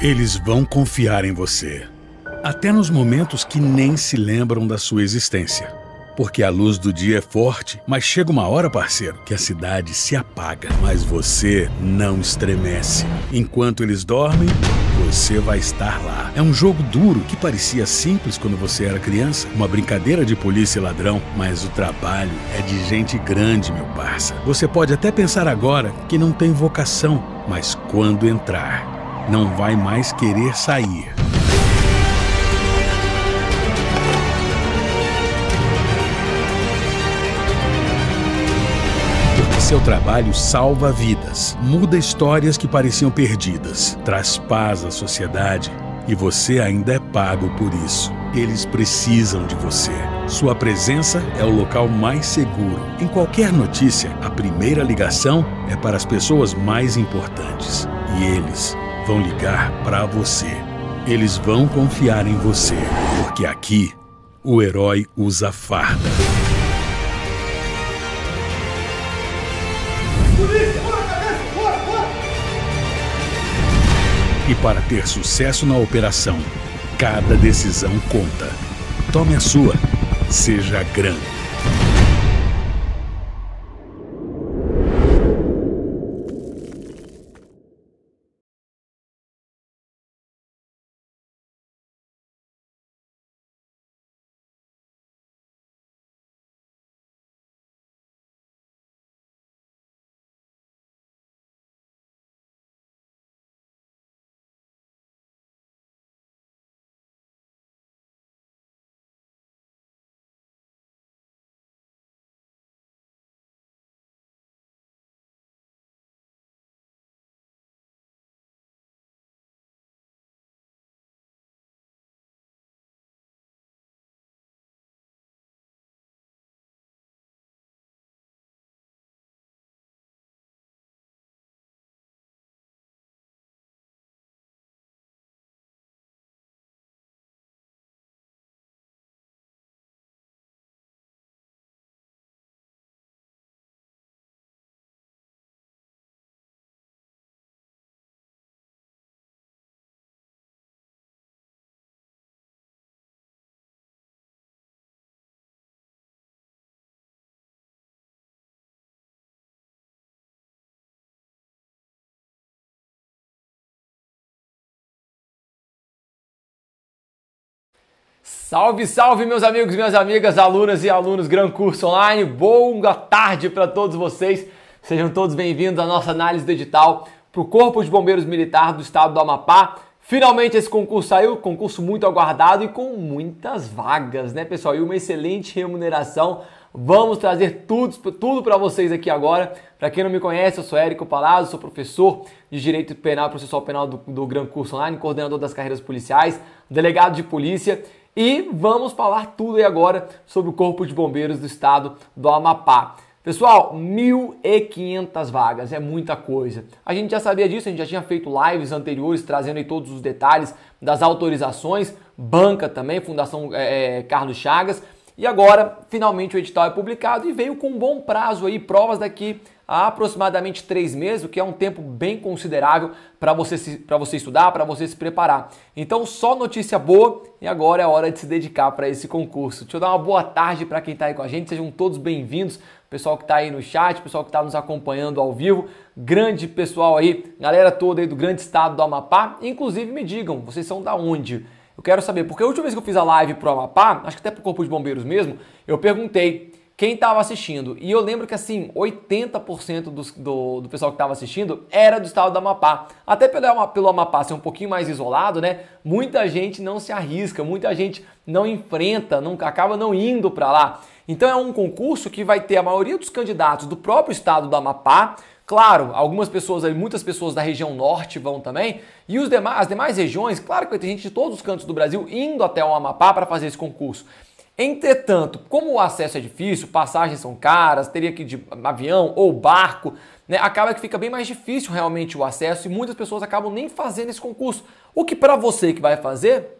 Eles vão confiar em você, até nos momentos que nem se lembram da sua existência. Porque a luz do dia é forte, mas chega uma hora, parceiro, que a cidade se apaga, mas você não estremece. Enquanto eles dormem, você vai estar lá. É um jogo duro que parecia simples quando você era criança, uma brincadeira de polícia e ladrão, mas o trabalho é de gente grande, meu parça. Você pode até pensar agora que não tem vocação, mas quando entrar, não vai mais querer sair. seu trabalho salva vidas, muda histórias que pareciam perdidas, traz paz à sociedade e você ainda é pago por isso. Eles precisam de você. Sua presença é o local mais seguro. Em qualquer notícia, a primeira ligação é para as pessoas mais importantes. E eles vão ligar para você. Eles vão confiar em você, porque aqui o herói usa farda. E para ter sucesso na operação, cada decisão conta. Tome a sua. Seja grande. Salve, salve, meus amigos, minhas amigas, alunas e alunos Gran Curso Online. Boa tarde para todos vocês. Sejam todos bem-vindos à nossa análise digital para o Corpo de Bombeiros Militar do Estado do Amapá. Finalmente esse concurso saiu, concurso muito aguardado e com muitas vagas, né, pessoal? E uma excelente remuneração. Vamos trazer tudo, tudo para vocês aqui agora. Para quem não me conhece, eu sou Érico Palazzo, sou professor de Direito Penal e Processual Penal do, do Gran Curso Online, coordenador das carreiras policiais, delegado de polícia e vamos falar tudo aí agora sobre o Corpo de Bombeiros do Estado do Amapá. Pessoal, 1.500 vagas, é muita coisa. A gente já sabia disso, a gente já tinha feito lives anteriores trazendo aí todos os detalhes das autorizações, banca também, Fundação é, é Carlos Chagas. E agora, finalmente, o edital é publicado e veio com um bom prazo aí, provas daqui há aproximadamente três meses, o que é um tempo bem considerável para você, você estudar, para você se preparar. Então, só notícia boa e agora é a hora de se dedicar para esse concurso. Deixa eu dar uma boa tarde para quem está aí com a gente, sejam todos bem-vindos. Pessoal que está aí no chat, pessoal que está nos acompanhando ao vivo, grande pessoal aí, galera toda aí do grande estado do Amapá. Inclusive, me digam, vocês são da onde? Eu quero saber, porque a última vez que eu fiz a live pro Amapá, acho que até pro Corpo de Bombeiros mesmo, eu perguntei quem estava assistindo. E eu lembro que assim, 80% dos, do, do pessoal que estava assistindo era do estado do Amapá. Até pelo, pelo Amapá ser um pouquinho mais isolado, né? Muita gente não se arrisca, muita gente não enfrenta, nunca acaba não indo para lá. Então é um concurso que vai ter a maioria dos candidatos do próprio estado do Amapá. Claro, algumas pessoas aí, muitas pessoas da região norte vão também. E os demais, as demais regiões, claro que vai ter gente de todos os cantos do Brasil indo até o Amapá para fazer esse concurso. Entretanto, como o acesso é difícil, passagens são caras, teria que ir de avião ou barco, né, acaba que fica bem mais difícil realmente o acesso e muitas pessoas acabam nem fazendo esse concurso. O que para você que vai fazer,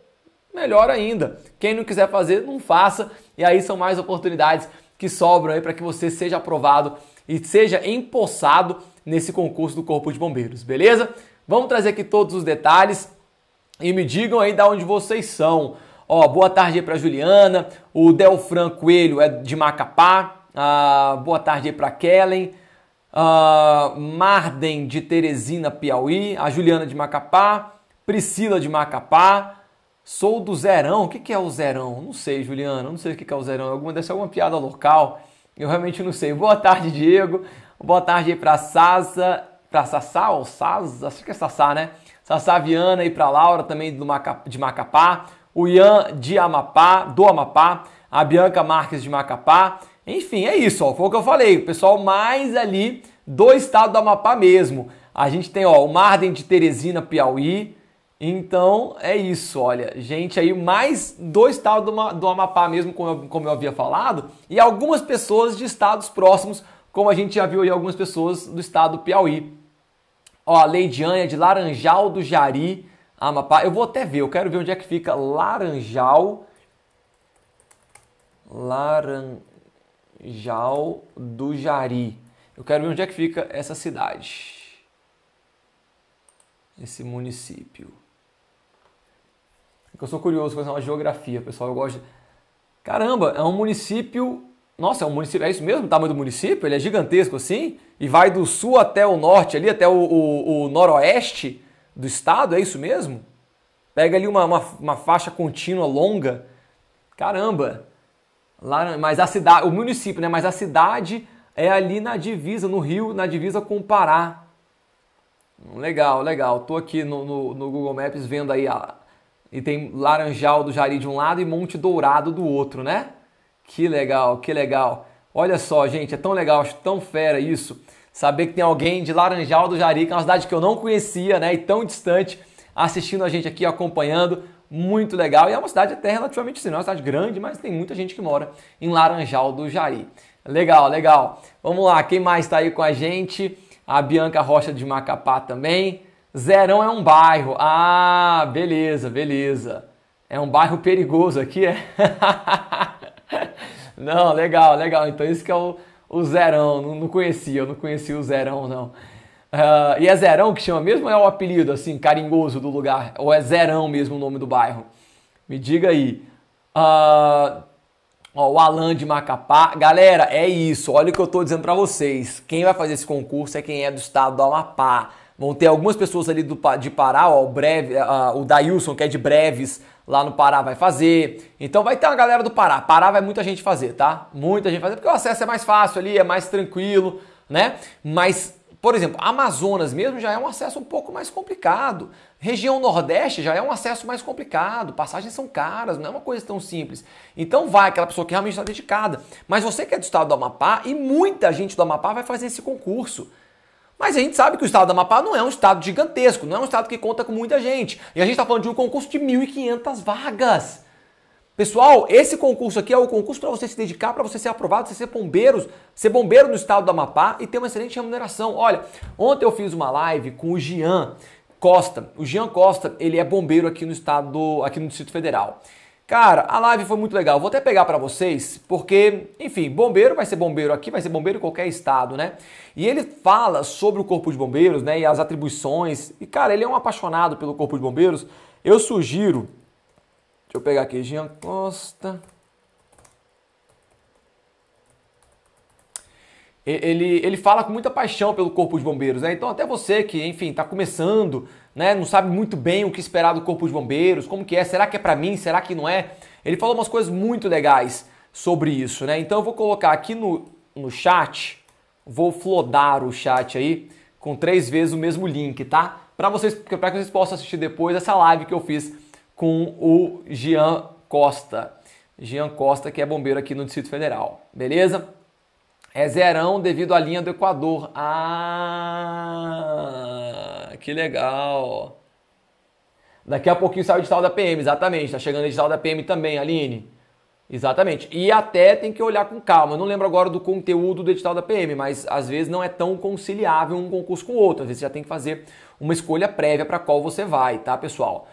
melhor ainda. Quem não quiser fazer, não faça. E aí são mais oportunidades que sobram aí para que você seja aprovado e seja empossado nesse concurso do Corpo de Bombeiros, beleza? Vamos trazer aqui todos os detalhes e me digam aí da onde vocês são. Ó, boa tarde aí para Juliana, o Delfran Coelho é de Macapá, ah, boa tarde aí para Kellen, ah, Marden de Teresina, Piauí, a Juliana de Macapá, Priscila de Macapá, sou do Zerão, o que, é o Zerão? Não sei, Juliana, não sei o que, é o Zerão, alguma ser alguma piada local, eu realmente não sei. Boa tarde, Diego, boa tarde aí para Sasa, para Sassá ou Sasa, acho que é Sassá, né? Sassá Viana e para Laura também do de Macapá, o Ian de Amapá, do Amapá, a Bianca Marques de Macapá. Enfim, é isso, ó, foi o que eu falei. O pessoal mais ali do estado do Amapá mesmo. A gente tem ó, o Marden de Teresina, Piauí. Então é isso, olha, gente aí mais do estado do Amapá mesmo, como eu, como eu havia falado, e algumas pessoas de estados próximos, como a gente já viu aí algumas pessoas do estado do Piauí. Ó, a Leidiane é de Laranjal do Jari, Amapá. Ah, eu vou até ver, eu quero ver onde é que fica Laranjal. Laranjal do Jari. Eu quero ver onde é que fica essa cidade. Esse município. É eu sou curioso com relação geografia, pessoal. Eu gosto. Caramba, é um município. Nossa, é um município. É isso mesmo? O tamanho do município? Ele é gigantesco assim? E vai do sul até o norte ali, até o, o, o noroeste do Estado, é isso mesmo? Pega ali uma, uma, uma faixa contínua longa. Caramba! Lá, mas a cidade, o município, né? Mas a cidade é ali na divisa, no Rio, na divisa com o Pará. Legal, legal. Tô aqui no, no, no Google Maps vendo aí a, e tem Laranjal do Jari de um lado e Monte Dourado do outro, né? Que legal, que legal. Olha só, gente, é tão legal, acho tão fera isso. Saber que tem alguém de Laranjal do Jari, que é uma cidade que eu não conhecia, né? E tão distante, assistindo a gente aqui, acompanhando. Muito legal. E é uma cidade até relativamente não é uma cidade grande, mas tem muita gente que mora em Laranjal do Jari. Legal, legal. Vamos lá, quem mais está aí com a gente? A Bianca Rocha de Macapá também. Zerão é um bairro. Ah, beleza, beleza. É um bairro perigoso aqui, é? Não, legal, legal. Então isso que é o, o Zerão, não, não conhecia, eu não conhecia o Zerão, não. Uh, e é Zerão que chama mesmo ou é o apelido, assim, carinhoso do lugar? Ou é Zerão mesmo o nome do bairro? Me diga aí. Uh, ó, o Alan de Macapá. Galera, é isso. Olha o que eu tô dizendo para vocês. Quem vai fazer esse concurso é quem é do estado do Amapá. Vão ter algumas pessoas ali do, de Pará, ó, o, breve, uh, o Dailson, que é de Breves, lá no Pará vai fazer. Então vai ter uma galera do Pará. Pará vai muita gente fazer, tá? Muita gente fazer, porque o acesso é mais fácil ali, é mais tranquilo, né? Mas, por exemplo, Amazonas mesmo já é um acesso um pouco mais complicado. Região Nordeste já é um acesso mais complicado, passagens são caras, não é uma coisa tão simples. Então vai aquela pessoa que realmente está dedicada. Mas você que é do estado do Amapá, e muita gente do Amapá vai fazer esse concurso. Mas a gente sabe que o estado do Amapá não é um estado gigantesco, não é um estado que conta com muita gente. E a gente está falando de um concurso de 1.500 vagas. Pessoal, esse concurso aqui é o concurso para você se dedicar, para você ser aprovado, você ser bombeiro, ser bombeiro no estado do Amapá e ter uma excelente remuneração. Olha, ontem eu fiz uma live com o Jean Costa. O Jean Costa, ele é bombeiro aqui no estado, aqui no Distrito Federal. Cara, a live foi muito legal. Vou até pegar para vocês, porque, enfim, bombeiro vai ser bombeiro aqui, vai ser bombeiro em qualquer estado, né? E ele fala sobre o Corpo de Bombeiros, né, e as atribuições. E cara, ele é um apaixonado pelo Corpo de Bombeiros. Eu sugiro Deixa eu pegar aqui, Jean Costa. ele, ele fala com muita paixão pelo Corpo de Bombeiros, né? Então até você que, enfim, está começando, né, não sabe muito bem o que esperar do Corpo de Bombeiros, como que é, será que é para mim, será que não é? Ele falou umas coisas muito legais sobre isso, né? Então eu vou colocar aqui no, no chat, vou flodar o chat aí com três vezes o mesmo link, tá? Para vocês, para que vocês possam assistir depois essa live que eu fiz com o Jean Costa. Jean Costa, que é bombeiro aqui no Distrito Federal, beleza? é zerão devido à linha do Equador. Ah, que legal. Daqui a pouquinho sai o edital da PM, exatamente. Está chegando o edital da PM também, Aline. Exatamente. E até tem que olhar com calma. Eu não lembro agora do conteúdo do edital da PM, mas às vezes não é tão conciliável um concurso com o outro. Às vezes você já tem que fazer uma escolha prévia para qual você vai, tá, pessoal?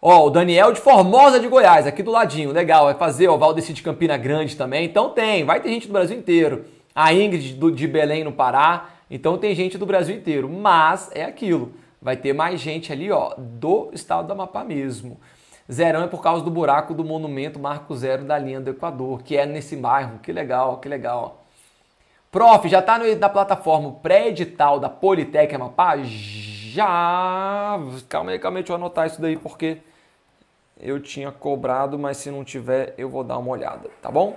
Ó, o Daniel de Formosa de Goiás, aqui do ladinho, legal. Vai fazer, ó, Valdeci de Campina Grande também. Então tem, vai ter gente do Brasil inteiro. A Ingrid do, de Belém, no Pará. Então tem gente do Brasil inteiro. Mas é aquilo, vai ter mais gente ali, ó, do estado do Amapá mesmo. Zerão é por causa do buraco do monumento Marco Zero da linha do Equador, que é nesse bairro. Que legal, que legal. Prof, já tá no, na plataforma pré-edital da Politec Amapá? já. Calma aí, calma aí, deixa eu anotar isso daí porque eu tinha cobrado, mas se não tiver, eu vou dar uma olhada, tá bom?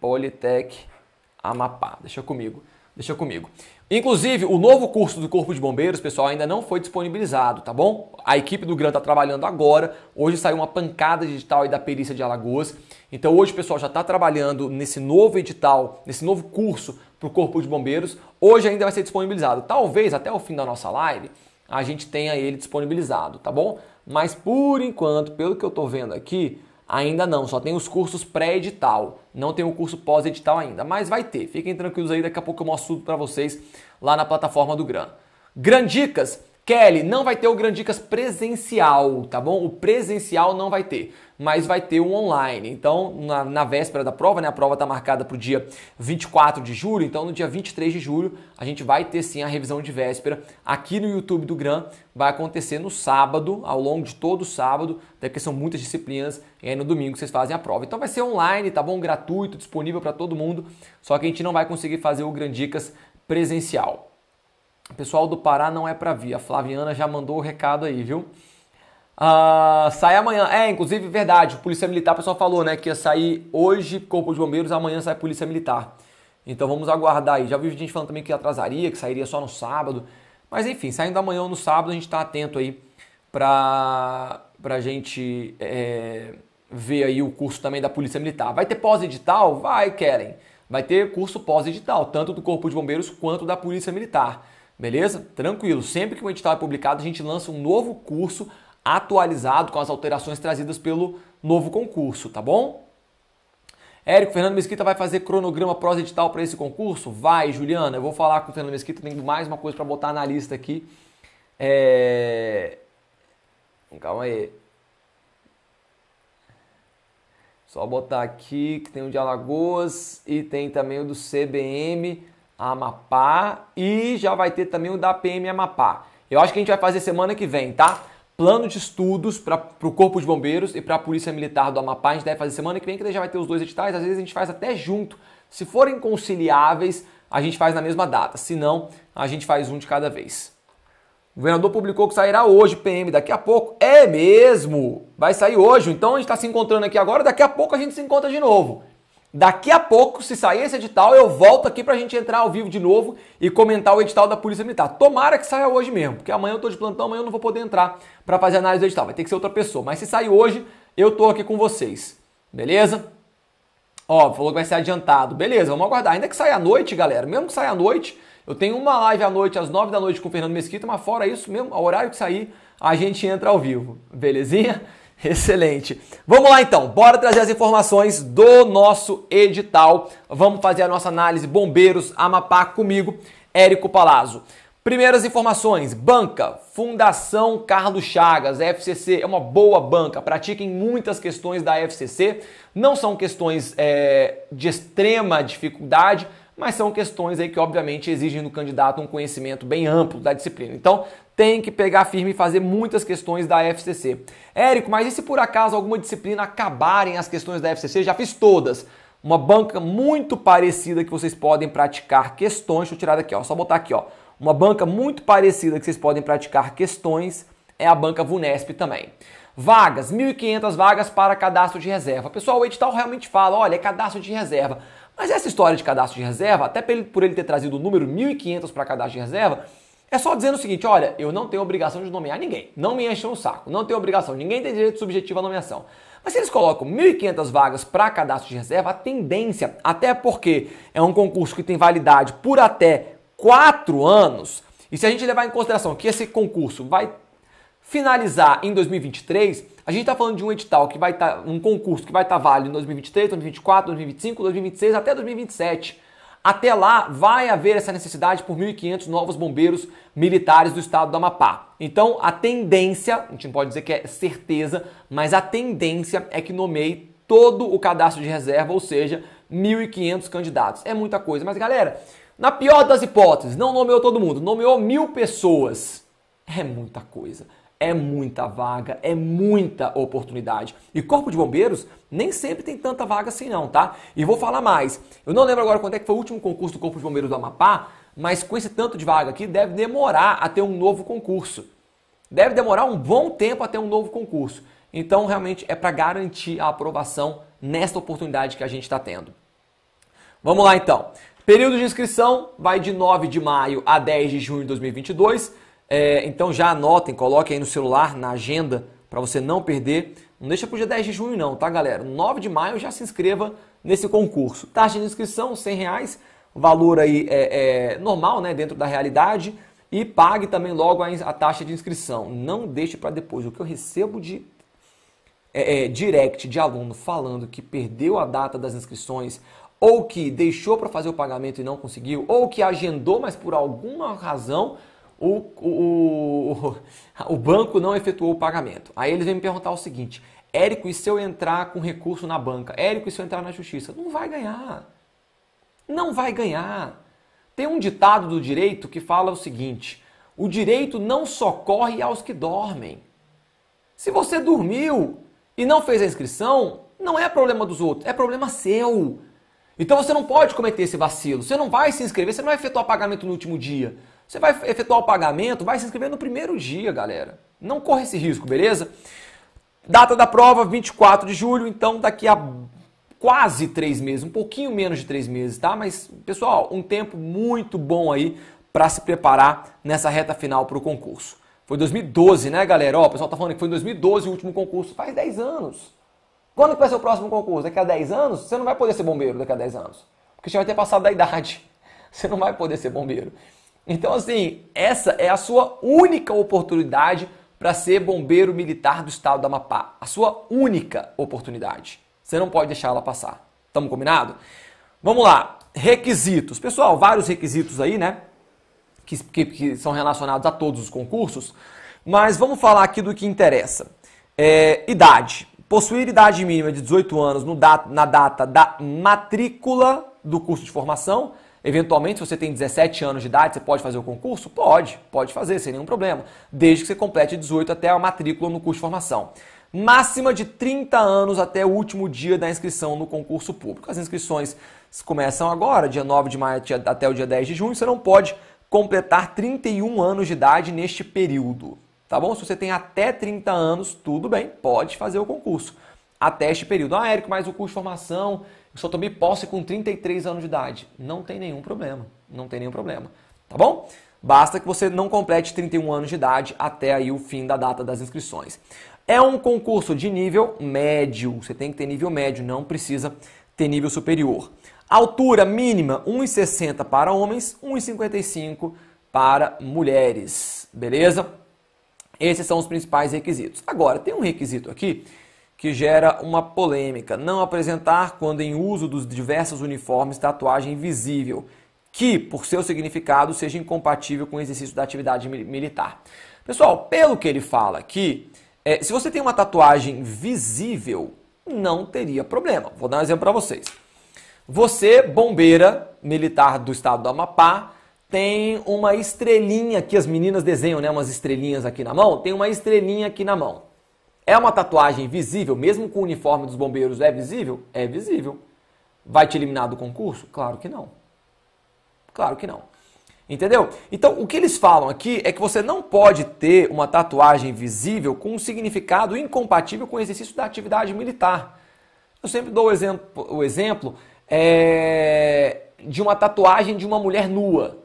Politec Amapá. Deixa comigo. Deixa comigo. Inclusive, o novo curso do Corpo de Bombeiros, pessoal, ainda não foi disponibilizado, tá bom? A equipe do GRAN está trabalhando agora. Hoje saiu uma pancada de edital aí da perícia de Alagoas. Então, hoje, pessoal, já está trabalhando nesse novo edital, nesse novo curso para o Corpo de Bombeiros. Hoje ainda vai ser disponibilizado. Talvez até o fim da nossa live a gente tenha ele disponibilizado, tá bom? Mas por enquanto, pelo que eu estou vendo aqui, ainda não, só tem os cursos pré-edital, não tem o curso pós-edital ainda, mas vai ter. Fiquem tranquilos aí, daqui a pouco eu mostro tudo para vocês lá na plataforma do Gran. dicas. Kelly, não vai ter o Grandicas presencial, tá bom? O presencial não vai ter, mas vai ter um online. Então, na, na véspera da prova, né? A prova está marcada para o dia 24 de julho, então no dia 23 de julho a gente vai ter sim a revisão de véspera aqui no YouTube do Gran. Vai acontecer no sábado, ao longo de todo o sábado, até porque são muitas disciplinas e aí no domingo vocês fazem a prova. Então vai ser online, tá bom? Gratuito, disponível para todo mundo, só que a gente não vai conseguir fazer o Grandicas presencial. O pessoal do Pará não é para vir. A Flaviana já mandou o recado aí, viu? Ah, sai amanhã. É, inclusive, verdade. Polícia Militar, o pessoal falou, né? Que ia sair hoje Corpo de Bombeiros, amanhã sai Polícia Militar. Então vamos aguardar aí. Já vi gente falando também que atrasaria, que sairia só no sábado. Mas enfim, saindo amanhã ou no sábado, a gente está atento aí para a gente é, ver aí o curso também da Polícia Militar. Vai ter pós-edital? Vai, querem. Vai ter curso pós-edital, tanto do Corpo de Bombeiros quanto da Polícia Militar. Beleza? Tranquilo. Sempre que um edital é publicado, a gente lança um novo curso atualizado com as alterações trazidas pelo novo concurso, tá bom? Érico, Fernando Mesquita vai fazer cronograma pós edital para esse concurso? Vai, Juliana. Eu vou falar com o Fernando Mesquita, tem mais uma coisa para botar na lista aqui. É... Calma aí. Só botar aqui que tem o de Alagoas e tem também o do CBM. Amapá e já vai ter também o da PM Amapá. Eu acho que a gente vai fazer semana que vem, tá? Plano de estudos para o Corpo de Bombeiros e para a Polícia Militar do Amapá. A gente deve fazer semana que vem, que já vai ter os dois editais. Às vezes a gente faz até junto. Se forem conciliáveis, a gente faz na mesma data. Se não, a gente faz um de cada vez. O governador publicou que sairá hoje, PM, daqui a pouco. É mesmo! Vai sair hoje. Então a gente está se encontrando aqui agora, daqui a pouco a gente se encontra de novo. Daqui a pouco, se sair esse edital, eu volto aqui pra gente entrar ao vivo de novo e comentar o edital da Polícia Militar. Tomara que saia hoje mesmo, porque amanhã eu tô de plantão, amanhã eu não vou poder entrar para fazer análise do edital, vai ter que ser outra pessoa. Mas se sair hoje, eu tô aqui com vocês. Beleza? Ó, falou que vai ser adiantado. Beleza, vamos aguardar. Ainda que saia à noite, galera, mesmo que saia à noite, eu tenho uma live à noite, às nove da noite, com o Fernando Mesquita, mas fora isso mesmo, ao horário que sair, a gente entra ao vivo. Belezinha? Excelente. Vamos lá então, bora trazer as informações do nosso edital. Vamos fazer a nossa análise Bombeiros Amapá comigo, Érico Palazzo. Primeiras informações: banca, Fundação Carlos Chagas, FCC, é uma boa banca, pratiquem muitas questões da FCC, não são questões é, de extrema dificuldade, mas são questões aí que obviamente exigem do candidato um conhecimento bem amplo da disciplina. Então, tem que pegar firme e fazer muitas questões da FCC. Érico, mas e se por acaso alguma disciplina acabarem as questões da FCC? Já fiz todas. Uma banca muito parecida que vocês podem praticar questões. Deixa eu tirar daqui, ó. Só botar aqui, ó. Uma banca muito parecida que vocês podem praticar questões é a banca Vunesp também. Vagas, 1.500 vagas para cadastro de reserva. Pessoal, o edital realmente fala, olha, é cadastro de reserva. Mas essa história de cadastro de reserva, até por ele ter trazido o número 1.500 para cadastro de reserva, é só dizendo o seguinte: olha, eu não tenho obrigação de nomear ninguém. Não me enchem o saco. Não tenho obrigação. Ninguém tem direito subjetivo à nomeação. Mas se eles colocam 1.500 vagas para cadastro de reserva, a tendência, até porque é um concurso que tem validade por até 4 anos, e se a gente levar em consideração que esse concurso vai finalizar em 2023, a gente está falando de um edital que vai estar, tá, um concurso que vai estar tá válido em 2023, 2024, 2025, 2026 até 2027. Até lá, vai haver essa necessidade por 1.500 novos bombeiros militares do estado do Amapá. Então, a tendência, a gente não pode dizer que é certeza, mas a tendência é que nomeie todo o cadastro de reserva, ou seja, 1.500 candidatos. É muita coisa, mas galera, na pior das hipóteses, não nomeou todo mundo, nomeou mil pessoas. É muita coisa é muita vaga, é muita oportunidade. E Corpo de Bombeiros nem sempre tem tanta vaga assim não, tá? E vou falar mais. Eu não lembro agora quando é que foi o último concurso do Corpo de Bombeiros do Amapá, mas com esse tanto de vaga aqui deve demorar até um novo concurso. Deve demorar um bom tempo até um novo concurso. Então, realmente é para garantir a aprovação nesta oportunidade que a gente está tendo. Vamos lá então. Período de inscrição vai de 9 de maio a 10 de junho de 2022. É, então já anotem, coloquem aí no celular, na agenda, para você não perder. Não deixa para o dia 10 de junho não, tá galera? 9 de maio já se inscreva nesse concurso. Taxa de inscrição, 100 reais, valor aí é, é normal, né, dentro da realidade. E pague também logo a, a taxa de inscrição. Não deixe para depois. O que eu recebo de é, é, direct de aluno falando que perdeu a data das inscrições, ou que deixou para fazer o pagamento e não conseguiu, ou que agendou, mas por alguma razão o, o, o, banco não efetuou o pagamento. Aí eles vêm me perguntar o seguinte: Érico, e se eu entrar com recurso na banca? Érico, e se eu entrar na justiça? Não vai ganhar. Não vai ganhar. Tem um ditado do direito que fala o seguinte: o direito não socorre aos que dormem. Se você dormiu e não fez a inscrição, não é problema dos outros, é problema seu. Então você não pode cometer esse vacilo. Você não vai se inscrever, você não vai efetuar pagamento no último dia. Você vai efetuar o pagamento, vai se inscrever no primeiro dia, galera. Não corre esse risco, beleza? Data da prova, 24 de julho, então daqui a quase três meses, um pouquinho menos de três meses, tá? Mas, pessoal, um tempo muito bom aí para se preparar nessa reta final para o concurso. Foi 2012, né, galera? Ó, o pessoal tá falando que foi em 2012 o último concurso. Faz 10 anos. Quando que vai ser o próximo concurso? Daqui a 10 anos? Você não vai poder ser bombeiro daqui a 10 anos. Porque você vai ter passado da idade. Você não vai poder ser bombeiro. Então, assim, essa é a sua única oportunidade para ser bombeiro militar do estado do Amapá. A sua única oportunidade. Você não pode deixar ela passar. Tamo combinado? Vamos lá. Requisitos. Pessoal, vários requisitos aí, né? Que, que, que são relacionados a todos os concursos. Mas vamos falar aqui do que interessa. É, idade. Possuir idade mínima de 18 anos no dat na data da matrícula do curso de formação Eventualmente, se você tem 17 anos de idade, você pode fazer o concurso? Pode, pode fazer, sem nenhum problema, desde que você complete 18 até a matrícula no curso de formação. Máxima de 30 anos até o último dia da inscrição no concurso público. As inscrições começam agora, dia 9 de maio até o dia 10 de junho, você não pode completar 31 anos de idade neste período. Tá bom? Se você tem até 30 anos, tudo bem, pode fazer o concurso. Até este período. Ah, Érico, mas o curso de formação só tomei posse com 33 anos de idade. Não tem nenhum problema. Não tem nenhum problema. Tá bom? Basta que você não complete 31 anos de idade até aí o fim da data das inscrições. É um concurso de nível médio. Você tem que ter nível médio, não precisa ter nível superior. Altura mínima 1,60 para homens, 1,55 para mulheres. Beleza? Esses são os principais requisitos. Agora, tem um requisito aqui que gera uma polêmica. Não apresentar, quando em uso dos diversos uniformes, tatuagem visível, que, por seu significado, seja incompatível com o exercício da atividade militar. Pessoal, pelo que ele fala aqui, é, se você tem uma tatuagem visível, não teria problema. Vou dar um exemplo para vocês. Você, bombeira militar do estado do Amapá, tem uma estrelinha que as meninas desenham, né? Umas estrelinhas aqui na mão. Tem uma estrelinha aqui na mão. É uma tatuagem visível, mesmo com o uniforme dos bombeiros é visível? É visível. Vai te eliminar do concurso? Claro que não. Claro que não. Entendeu? Então, o que eles falam aqui é que você não pode ter uma tatuagem visível com um significado incompatível com o exercício da atividade militar. Eu sempre dou o exemplo, o exemplo é, de uma tatuagem de uma mulher nua.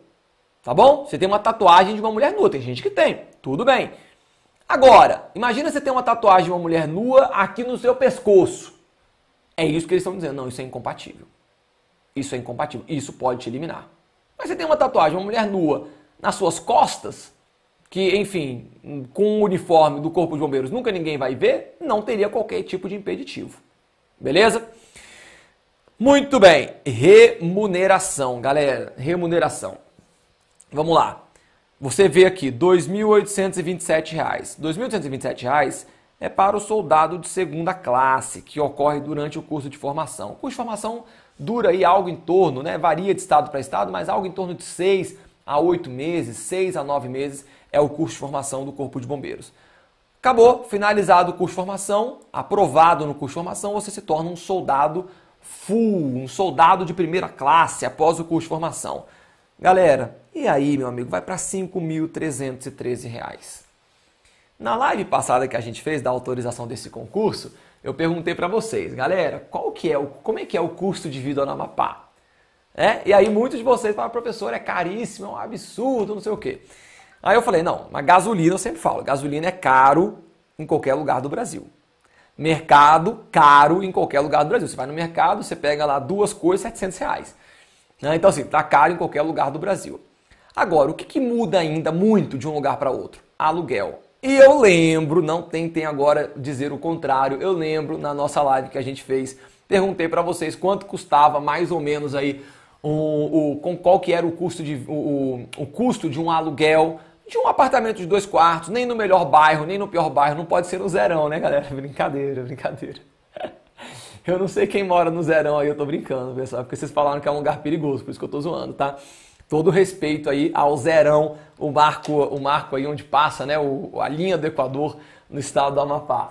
Tá bom? Você tem uma tatuagem de uma mulher nua, tem gente que tem, tudo bem. Agora, imagina você ter uma tatuagem de uma mulher nua aqui no seu pescoço. É isso que eles estão dizendo. Não, isso é incompatível. Isso é incompatível. Isso pode te eliminar. Mas você tem uma tatuagem de uma mulher nua nas suas costas, que, enfim, com o uniforme do Corpo de Bombeiros nunca ninguém vai ver, não teria qualquer tipo de impeditivo. Beleza? Muito bem. Remuneração, galera. Remuneração. Vamos lá. Você vê aqui R$ 2.827. R$ 2.827 é para o soldado de segunda classe, que ocorre durante o curso de formação. O curso de formação dura aí algo em torno, né? Varia de estado para estado, mas algo em torno de 6 a 8 meses, 6 a 9 meses é o curso de formação do Corpo de Bombeiros. Acabou, finalizado o curso de formação, aprovado no curso de formação, você se torna um soldado full, um soldado de primeira classe após o curso de formação. Galera, e aí, meu amigo, vai para R$ 5.313. Na live passada que a gente fez da autorização desse concurso, eu perguntei para vocês, galera, qual que é o, como é que é o custo de vida no Amapá? É? E aí muitos de vocês falaram, professor, é caríssimo, é um absurdo, não sei o quê. Aí eu falei, não, mas gasolina eu sempre falo, gasolina é caro em qualquer lugar do Brasil. Mercado, caro em qualquer lugar do Brasil. Você vai no mercado, você pega lá duas coisas, 700 reais. Né? Então assim, tá caro em qualquer lugar do Brasil. Agora, o que, que muda ainda muito de um lugar para outro? Aluguel. E eu lembro, não tentem agora dizer o contrário, eu lembro na nossa live que a gente fez, perguntei para vocês quanto custava mais ou menos aí o, o, com qual que era o custo, de, o, o, custo de um aluguel de um apartamento de dois quartos, nem no melhor bairro, nem no pior bairro, não pode ser no zerão, né, galera? Brincadeira, brincadeira. Eu não sei quem mora no zerão aí, eu tô brincando, pessoal, porque vocês falaram que é um lugar perigoso, por isso que eu tô zoando, tá? todo respeito aí ao zerão, o marco, o marco aí onde passa né, o, a linha do Equador no estado do Amapá.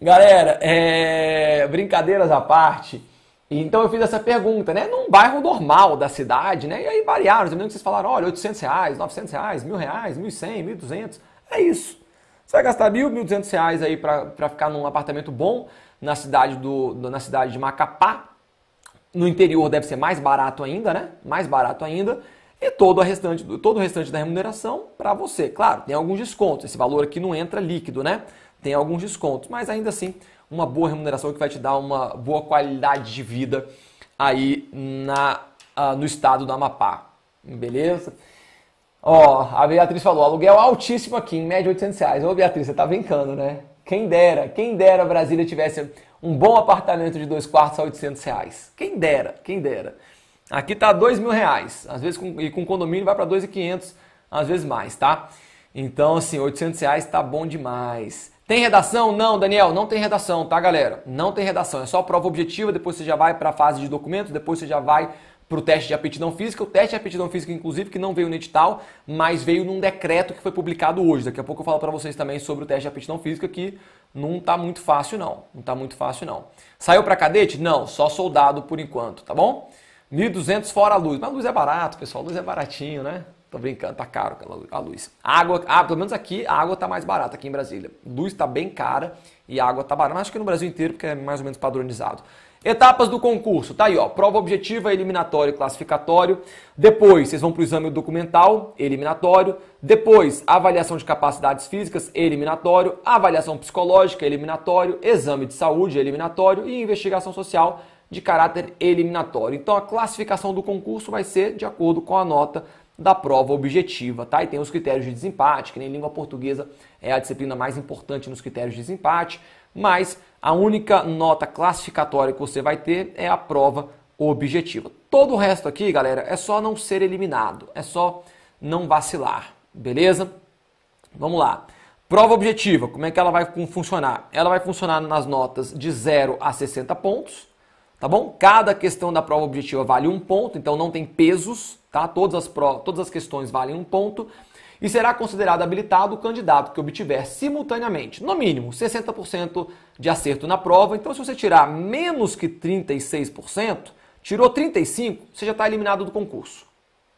Galera, é... brincadeiras à parte, então eu fiz essa pergunta, né? Num bairro normal da cidade, né? E aí variaram, eu lembro que vocês falaram, olha, 800 reais, 900 reais, mil reais, 1.100, 1.200, é isso. Você vai gastar mil, 1.200 reais aí para ficar num apartamento bom na cidade, do, na cidade de Macapá, no interior deve ser mais barato ainda, né? Mais barato ainda e todo, a restante, todo o restante da remuneração para você. Claro, tem alguns descontos, esse valor aqui não entra líquido, né? Tem alguns descontos, mas ainda assim, uma boa remuneração que vai te dar uma boa qualidade de vida aí na, uh, no estado do Amapá. Beleza? Ó, a Beatriz falou, aluguel altíssimo aqui, em média 800 reais. Ô Beatriz, você tá brincando, né? Quem dera, quem dera Brasília tivesse um bom apartamento de dois quartos a 800 reais. Quem dera, quem dera. Aqui tá dois mil reais, às vezes com, e com condomínio vai para dois e quinhentos, às vezes mais, tá? Então assim, oitocentos reais tá bom demais. Tem redação? Não, Daniel, não tem redação, tá, galera? Não tem redação, é só prova objetiva, depois você já vai para a fase de documento, depois você já vai para o teste de aptidão física. O teste de aptidão física, inclusive, que não veio no edital, mas veio num decreto que foi publicado hoje. Daqui a pouco eu falo para vocês também sobre o teste de aptidão física, que não tá muito fácil, não. Não tá muito fácil, não. Saiu para cadete? Não, só soldado por enquanto, tá bom? 1.200 fora a luz. Mas a luz é barato, pessoal. A luz é baratinho, né? Tô brincando, tá caro a luz. água, ah, pelo menos aqui, a água tá mais barata aqui em Brasília. Luz tá bem cara e a água tá barata. Mas acho que no Brasil inteiro, porque é mais ou menos padronizado. Etapas do concurso, tá aí, ó. Prova objetiva, eliminatório, classificatório. Depois, vocês vão pro exame documental, eliminatório. Depois, avaliação de capacidades físicas, eliminatório. Avaliação psicológica, eliminatório. Exame de saúde, eliminatório. E investigação social, de caráter eliminatório. Então a classificação do concurso vai ser de acordo com a nota da prova objetiva, tá? E tem os critérios de desempate, que nem língua portuguesa é a disciplina mais importante nos critérios de desempate, mas a única nota classificatória que você vai ter é a prova objetiva. Todo o resto aqui, galera, é só não ser eliminado, é só não vacilar, beleza? Vamos lá. Prova objetiva, como é que ela vai funcionar? Ela vai funcionar nas notas de 0 a 60 pontos tá bom? Cada questão da prova objetiva vale um ponto, então não tem pesos, tá? Todas as, Todas as questões valem um ponto. E será considerado habilitado o candidato que obtiver simultaneamente, no mínimo, 60% de acerto na prova. Então, se você tirar menos que 36%, tirou 35%, você já está eliminado do concurso,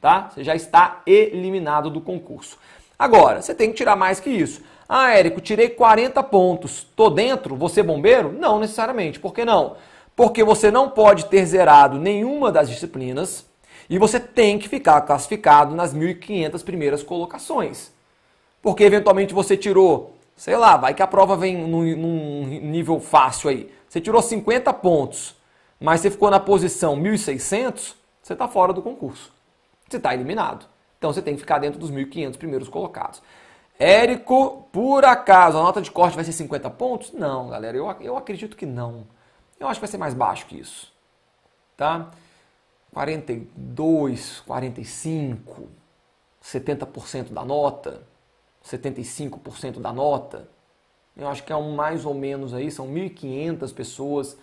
tá? Você já está eliminado do concurso. Agora, você tem que tirar mais que isso. Ah, Érico, tirei 40 pontos, tô dentro, você é bombeiro? Não necessariamente, por que não? porque você não pode ter zerado nenhuma das disciplinas e você tem que ficar classificado nas 1.500 primeiras colocações. Porque eventualmente você tirou, sei lá, vai que a prova vem num, num nível fácil aí. Você tirou 50 pontos, mas você ficou na posição 1.600, você está fora do concurso. Você está eliminado. Então você tem que ficar dentro dos 1.500 primeiros colocados. Érico, por acaso, a nota de corte vai ser 50 pontos? Não, galera, eu, eu acredito que não. Eu acho que vai ser mais baixo que isso, tá? 42, 45, 70% da nota, 75% da nota. Eu acho que é um mais ou menos aí, são 1.500 pessoas.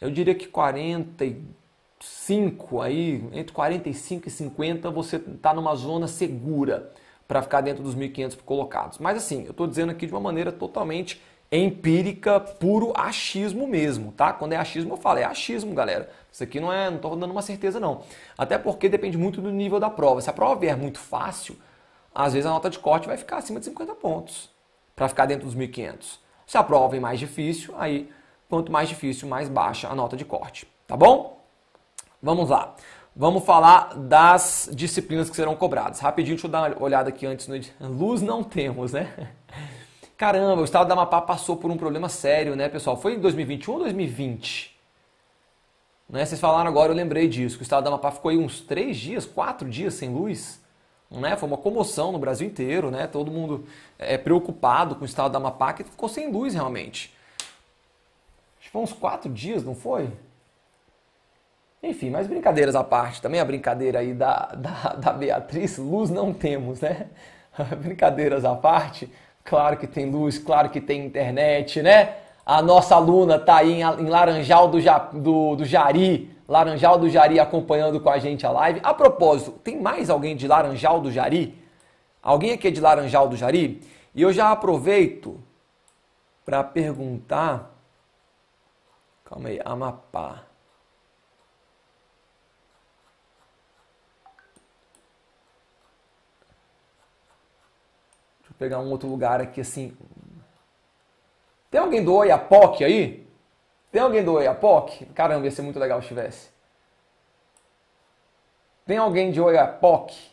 Eu diria que 45 aí, entre 45 e 50, você está numa zona segura para ficar dentro dos 1.500 colocados. Mas assim, eu estou dizendo aqui de uma maneira totalmente empírica, puro achismo mesmo, tá? Quando é achismo, eu falo, é achismo, galera. Isso aqui não é, não estou dando uma certeza não. Até porque depende muito do nível da prova. Se a prova vier muito fácil, às vezes a nota de corte vai ficar acima de 50 pontos, para ficar dentro dos 1500. Se a prova vier mais difícil, aí quanto mais difícil, mais baixa a nota de corte, tá bom? Vamos lá. Vamos falar das disciplinas que serão cobradas. Rapidinho, deixa eu dar uma olhada aqui antes. No... Luz não temos, né? Caramba, o estado da Amapá passou por um problema sério, né, pessoal? Foi em 2021 ou 2020? Né? Vocês falaram agora, eu lembrei disso, que o estado da Amapá ficou aí uns três dias, quatro dias sem luz. Né? Foi uma comoção no Brasil inteiro, né? Todo mundo é preocupado com o estado da Amapá, que ficou sem luz realmente. Acho que foi uns quatro dias, não foi? Enfim, mas brincadeiras à parte, também a brincadeira aí da, da, da Beatriz, luz não temos, né? Brincadeiras à parte, Claro que tem luz, claro que tem internet, né? A nossa aluna tá aí em Laranjal do, ja, do, do Jari, Laranjal do Jari acompanhando com a gente a live. A propósito, tem mais alguém de Laranjal do Jari? Alguém aqui é de Laranjal do Jari? E eu já aproveito para perguntar. Calma aí, Amapá. pegar um outro lugar aqui assim. Tem alguém do Oiapoque aí? Tem alguém do Oiapoque? Caramba, ia ser muito legal se tivesse. Tem alguém de Oiapoque?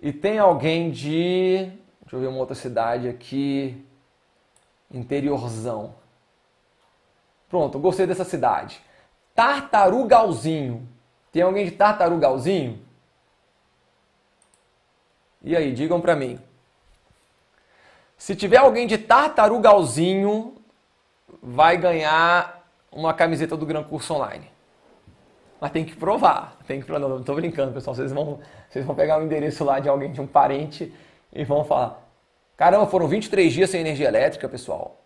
E tem alguém de. Deixa eu ver uma outra cidade aqui. Interiorzão. Pronto, gostei dessa cidade. Tartarugalzinho. Tem alguém de Tartarugalzinho? E aí, digam para mim. Se tiver alguém de tartarugalzinho, vai ganhar uma camiseta do Gran Curso Online. Mas tem que provar, tem que provar. Não, não tô brincando, pessoal. Vocês vão, vocês vão pegar o um endereço lá de alguém, de um parente, e vão falar: Caramba, foram 23 dias sem energia elétrica, pessoal.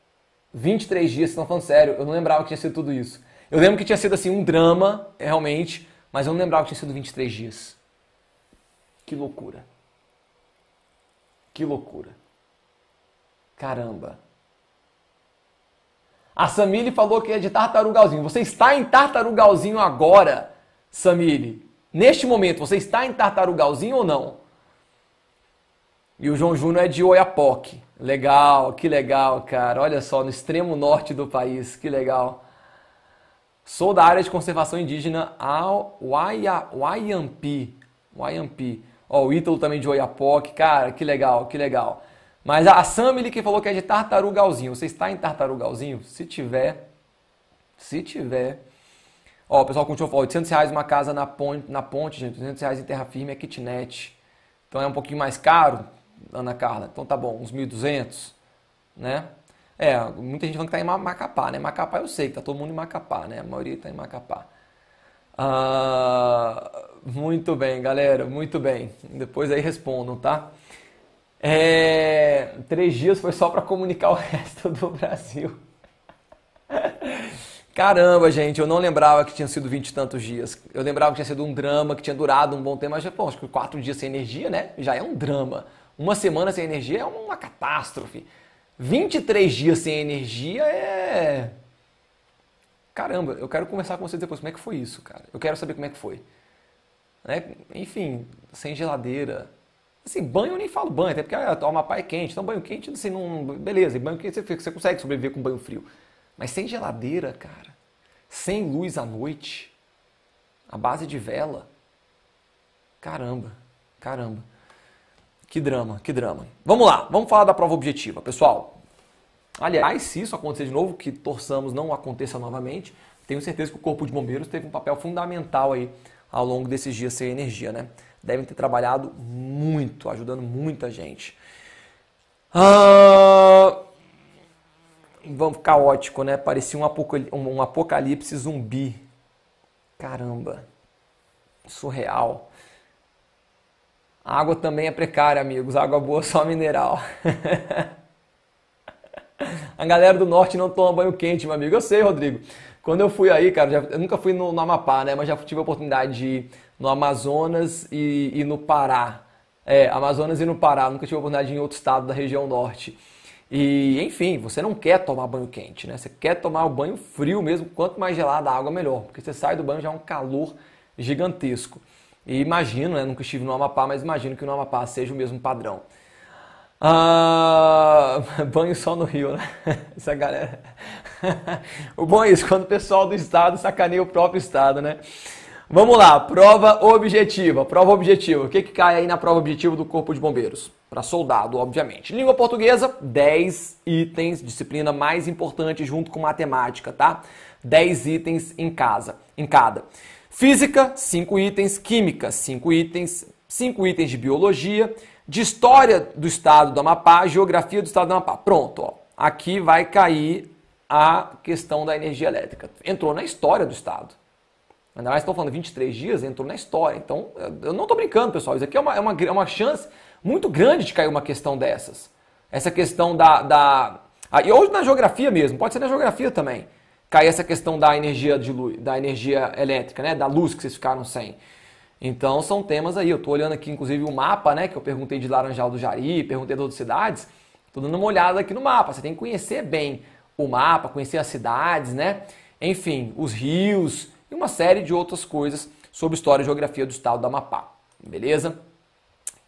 23 dias, vocês estão falando sério. Eu não lembrava que tinha sido tudo isso. Eu lembro que tinha sido assim um drama, realmente, mas eu não lembrava que tinha sido 23 dias. Que loucura. Que loucura. Caramba. A Samile falou que é de Tartarugalzinho. Você está em Tartarugalzinho agora, Samile. Neste momento, você está em Tartarugalzinho ou não? E o João Júnior é de Oiapoque. Legal, que legal, cara. Olha só, no extremo norte do país, que legal. Sou da área de conservação indígena ao Wayampi. Wayampi. Ó, o Ítalo também de Oiapoque. Cara, que legal, que legal. Mas a Samile que falou que é de Tartarugalzinho. Você está em Tartarugalzinho? Se tiver, se tiver... Ó, o pessoal continuou falando, 800 reais uma casa na ponte, na ponte, gente. 800 reais em terra firme é kitnet. Então é um pouquinho mais caro, Ana Carla. Então tá bom, uns 1.200, né? É, muita gente falando que tá em Macapá, né? Macapá eu sei que tá todo mundo em Macapá, né? A maioria tá em Macapá. Ah, muito bem, galera, muito bem. Depois aí respondam, tá? É, três dias foi só para comunicar o resto do Brasil. Caramba, gente, eu não lembrava que tinha sido vinte e tantos dias. Eu lembrava que tinha sido um drama, que tinha durado um bom tempo, mas pô, acho que quatro dias sem energia, né? Já é um drama. Uma semana sem energia é uma catástrofe. 23 dias sem energia é caramba, eu quero conversar com você depois, como é que foi isso, cara? Eu quero saber como é que foi. Né? Enfim, sem geladeira. Assim, banho eu nem falo banho, até porque ah, o Amapá é quente, então banho quente, assim, não, beleza, e banho quente você, você consegue sobreviver com banho frio. Mas sem geladeira, cara, sem luz à noite, a base de vela, caramba, caramba. Que drama, que drama. Vamos lá, vamos falar da prova objetiva, pessoal. Aliás, se isso acontecer de novo, que torçamos não aconteça novamente, tenho certeza que o Corpo de Bombeiros teve um papel fundamental aí ao longo desses dias sem energia, né? Devem ter trabalhado muito, ajudando muita gente. Ah, vamos caótico, né? Parecia um, apocal... um apocalipse zumbi. Caramba, surreal. A água também é precária, amigos. água boa só mineral. A galera do norte não toma banho quente, meu amigo. Eu sei, Rodrigo. Quando eu fui aí, cara, já, eu nunca fui no, no, Amapá, né? Mas já tive a oportunidade de ir no Amazonas e, e no Pará. É, Amazonas e no Pará. Nunca tive a oportunidade de ir em outro estado da região norte. E, enfim, você não quer tomar banho quente, né? Você quer tomar o banho frio mesmo, quanto mais gelada a água, melhor. Porque você sai do banho já é um calor gigantesco. E imagino, né? Nunca estive no Amapá, mas imagino que no Amapá seja o mesmo padrão. Ah, banho só no Rio, né? Essa galera. O bom é isso, quando o pessoal do estado sacaneia o próprio estado, né? Vamos lá, prova objetiva. Prova objetiva. O que, que cai aí na prova objetiva do Corpo de Bombeiros? Para soldado, obviamente. Língua portuguesa, 10 itens, disciplina mais importante junto com matemática, tá? 10 itens em casa, em cada. Física, 5 itens, química, 5 itens, 5 itens de biologia, de história do estado do Amapá, geografia do estado do Amapá. Pronto, ó. aqui vai cair a questão da energia elétrica. Entrou na história do estado. Ainda mais estão falando 23 dias, entrou na história. Então, eh, eu não estou brincando, pessoal. Isso aqui é uma, é, uma, é uma chance muito grande de cair uma questão dessas. Essa questão da. da e hoje na geografia mesmo, pode ser na geografia também. Cair essa questão da energia de luz, da energia elétrica, né? Da luz que vocês ficaram sem. Então são temas aí. Eu estou olhando aqui, inclusive, o mapa, né? Que eu perguntei de Laranjal do Jari, perguntei de outras cidades. Estou dando uma olhada aqui no mapa. Você tem que conhecer bem o mapa, conhecer as cidades, né? Enfim, os rios e uma série de outras coisas sobre história e geografia do estado do Amapá. Beleza?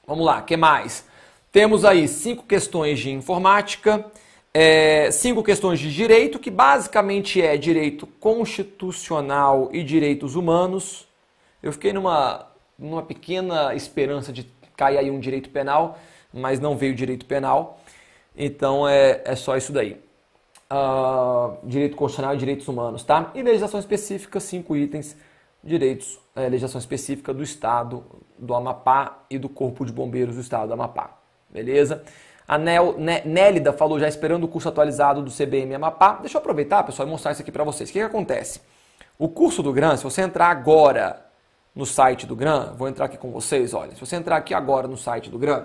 Vamos lá, que mais? Temos aí cinco questões de informática, é, cinco questões de direito, que basicamente é direito constitucional e direitos humanos. Eu fiquei numa, numa pequena esperança de cair aí um direito penal, mas não veio direito penal. Então é, é só isso daí. Uh, direito constitucional e direitos humanos, tá? E legislação específica, cinco itens, direitos, é, legislação específica do Estado do Amapá e do Corpo de Bombeiros do Estado do Amapá, beleza? A Nel, né, Nélida falou já esperando o curso atualizado do CBM Amapá. Deixa eu aproveitar, pessoal, e mostrar isso aqui para vocês. O que, que acontece? O curso do GRAN, se você entrar agora no site do Gram, vou entrar aqui com vocês, olha. Se você entrar aqui agora no site do Gram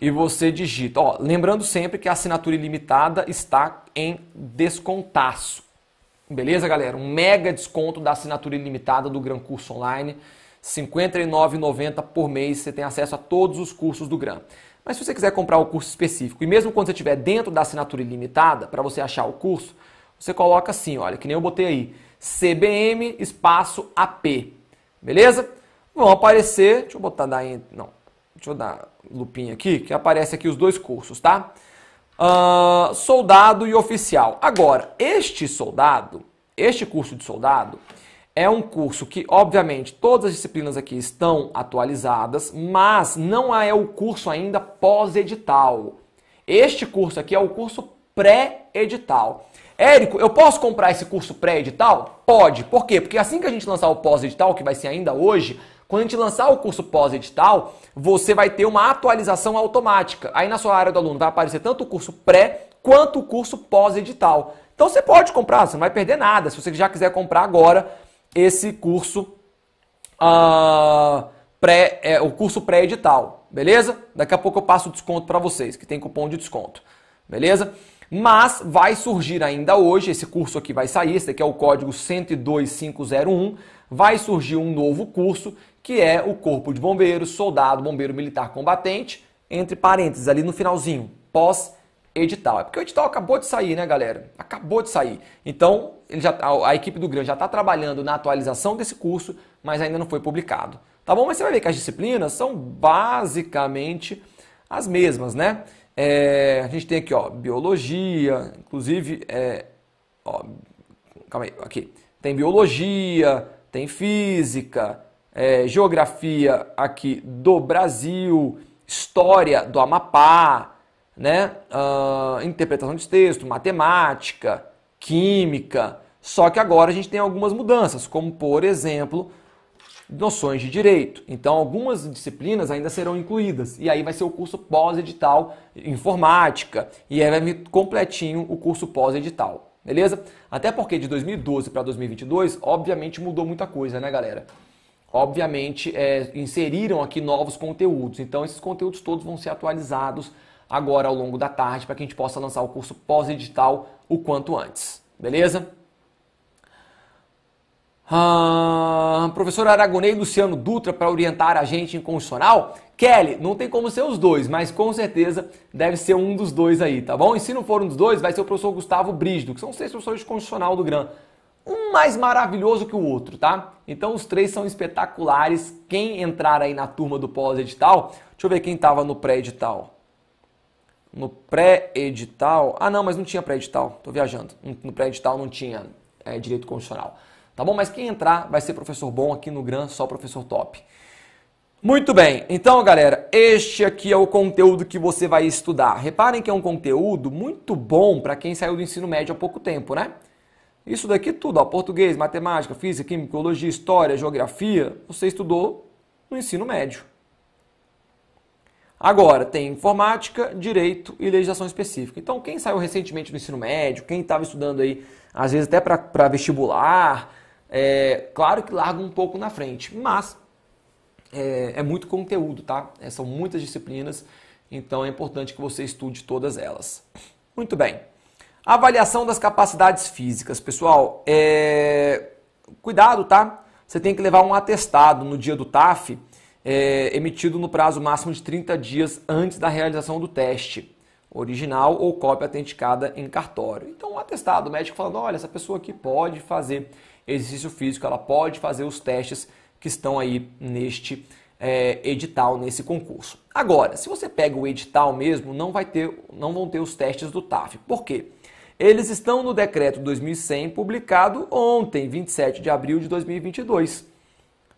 e você digita, ó, lembrando sempre que a assinatura ilimitada está em descontaço. Beleza, galera? Um mega desconto da assinatura ilimitada do Gran Curso Online. R$ 59,90 por mês, você tem acesso a todos os cursos do Gran. Mas se você quiser comprar o curso específico, e mesmo quando você estiver dentro da assinatura ilimitada, para você achar o curso, você coloca assim, olha, que nem eu botei aí, CBM espaço AP. Beleza? Vão aparecer, deixa eu botar daí. não, deixa eu dar lupinha aqui, que aparece aqui os dois cursos, tá? Uh, soldado e oficial. Agora, este soldado, este curso de soldado, é um curso que, obviamente, todas as disciplinas aqui estão atualizadas, mas não é o curso ainda pós-edital. Este curso aqui é o curso pré-edital. Érico, eu posso comprar esse curso pré-edital? Pode. Por quê? Porque assim que a gente lançar o pós-edital, que vai ser ainda hoje, quando a gente lançar o curso pós-edital, você vai ter uma atualização automática. Aí na sua área do aluno vai aparecer tanto o curso pré quanto o curso pós-edital. Então você pode comprar, você não vai perder nada. Se você já quiser comprar agora esse curso uh, pré, é, o curso pré-edital, beleza? Daqui a pouco eu passo o desconto para vocês, que tem cupom de desconto, beleza? Mas vai surgir ainda hoje, esse curso aqui vai sair, esse aqui é o código 102501, vai surgir um novo curso que é o Corpo de Bombeiros, Soldado, Bombeiro Militar Combatente, entre parênteses ali no finalzinho, pós edital. É porque o edital acabou de sair, né, galera? Acabou de sair. Então, ele já, a, tá, a equipe do Gran já está trabalhando na atualização desse curso, mas ainda não foi publicado. Tá bom? Mas você vai ver que as disciplinas são basicamente as mesmas, né? É, a gente tem aqui, ó, biologia, inclusive, é, ó, calma aí, aqui. Tem biologia, tem física, é, geografia aqui do Brasil, história do Amapá, né? Uh, interpretação de texto, matemática, química. Só que agora a gente tem algumas mudanças, como por exemplo noções de direito. Então, algumas disciplinas ainda serão incluídas. E aí vai ser o curso pós-edital informática. E aí vai vir completinho o curso pós-edital. Beleza? Até porque de 2012 para 2022, obviamente mudou muita coisa, né, galera? Obviamente, é, inseriram aqui novos conteúdos. Então, esses conteúdos todos vão ser atualizados agora ao longo da tarde para que a gente possa lançar o curso pós-edital o quanto antes. Beleza? Ah, professor Aragonei e Luciano Dutra para orientar a gente em constitucional. Kelly, não tem como ser os dois, mas com certeza deve ser um dos dois aí, tá bom? E se não for um dos dois, vai ser o professor Gustavo Brígido, que são os três professores de constitucional do GRAM. Um mais maravilhoso que o outro, tá? Então os três são espetaculares. Quem entrar aí na turma do pós-edital, deixa eu ver quem tava no pré-edital. No pré-edital. Ah, não, mas não tinha pré-edital, tô viajando. No pré-edital não tinha é, direito constitucional tá bom? Mas quem entrar vai ser professor bom aqui no Gran, só professor top. Muito bem, então galera, este aqui é o conteúdo que você vai estudar. Reparem que é um conteúdo muito bom para quem saiu do ensino médio há pouco tempo, né? Isso daqui tudo, ó, português, matemática, física, química, biologia, história, geografia, você estudou no ensino médio. Agora, tem informática, direito e legislação específica. Então, quem saiu recentemente do ensino médio, quem estava estudando aí, às vezes até para vestibular, é, claro que larga um pouco na frente, mas é, é muito conteúdo, tá? É, são muitas disciplinas, então é importante que você estude todas elas. Muito bem. Avaliação das capacidades físicas, pessoal. É... Cuidado, tá? Você tem que levar um atestado no dia do TAF, é... emitido no prazo máximo de 30 dias antes da realização do teste, original ou cópia autenticada em cartório. Então, um atestado, o médico falando: olha, essa pessoa aqui pode fazer exercício físico, ela pode fazer os testes que estão aí neste é, edital, nesse concurso. Agora, se você pega o edital mesmo, não vai ter, não vão ter os testes do TAF. Por quê? Eles estão no decreto 2100 publicado ontem, 27 de abril de 2022.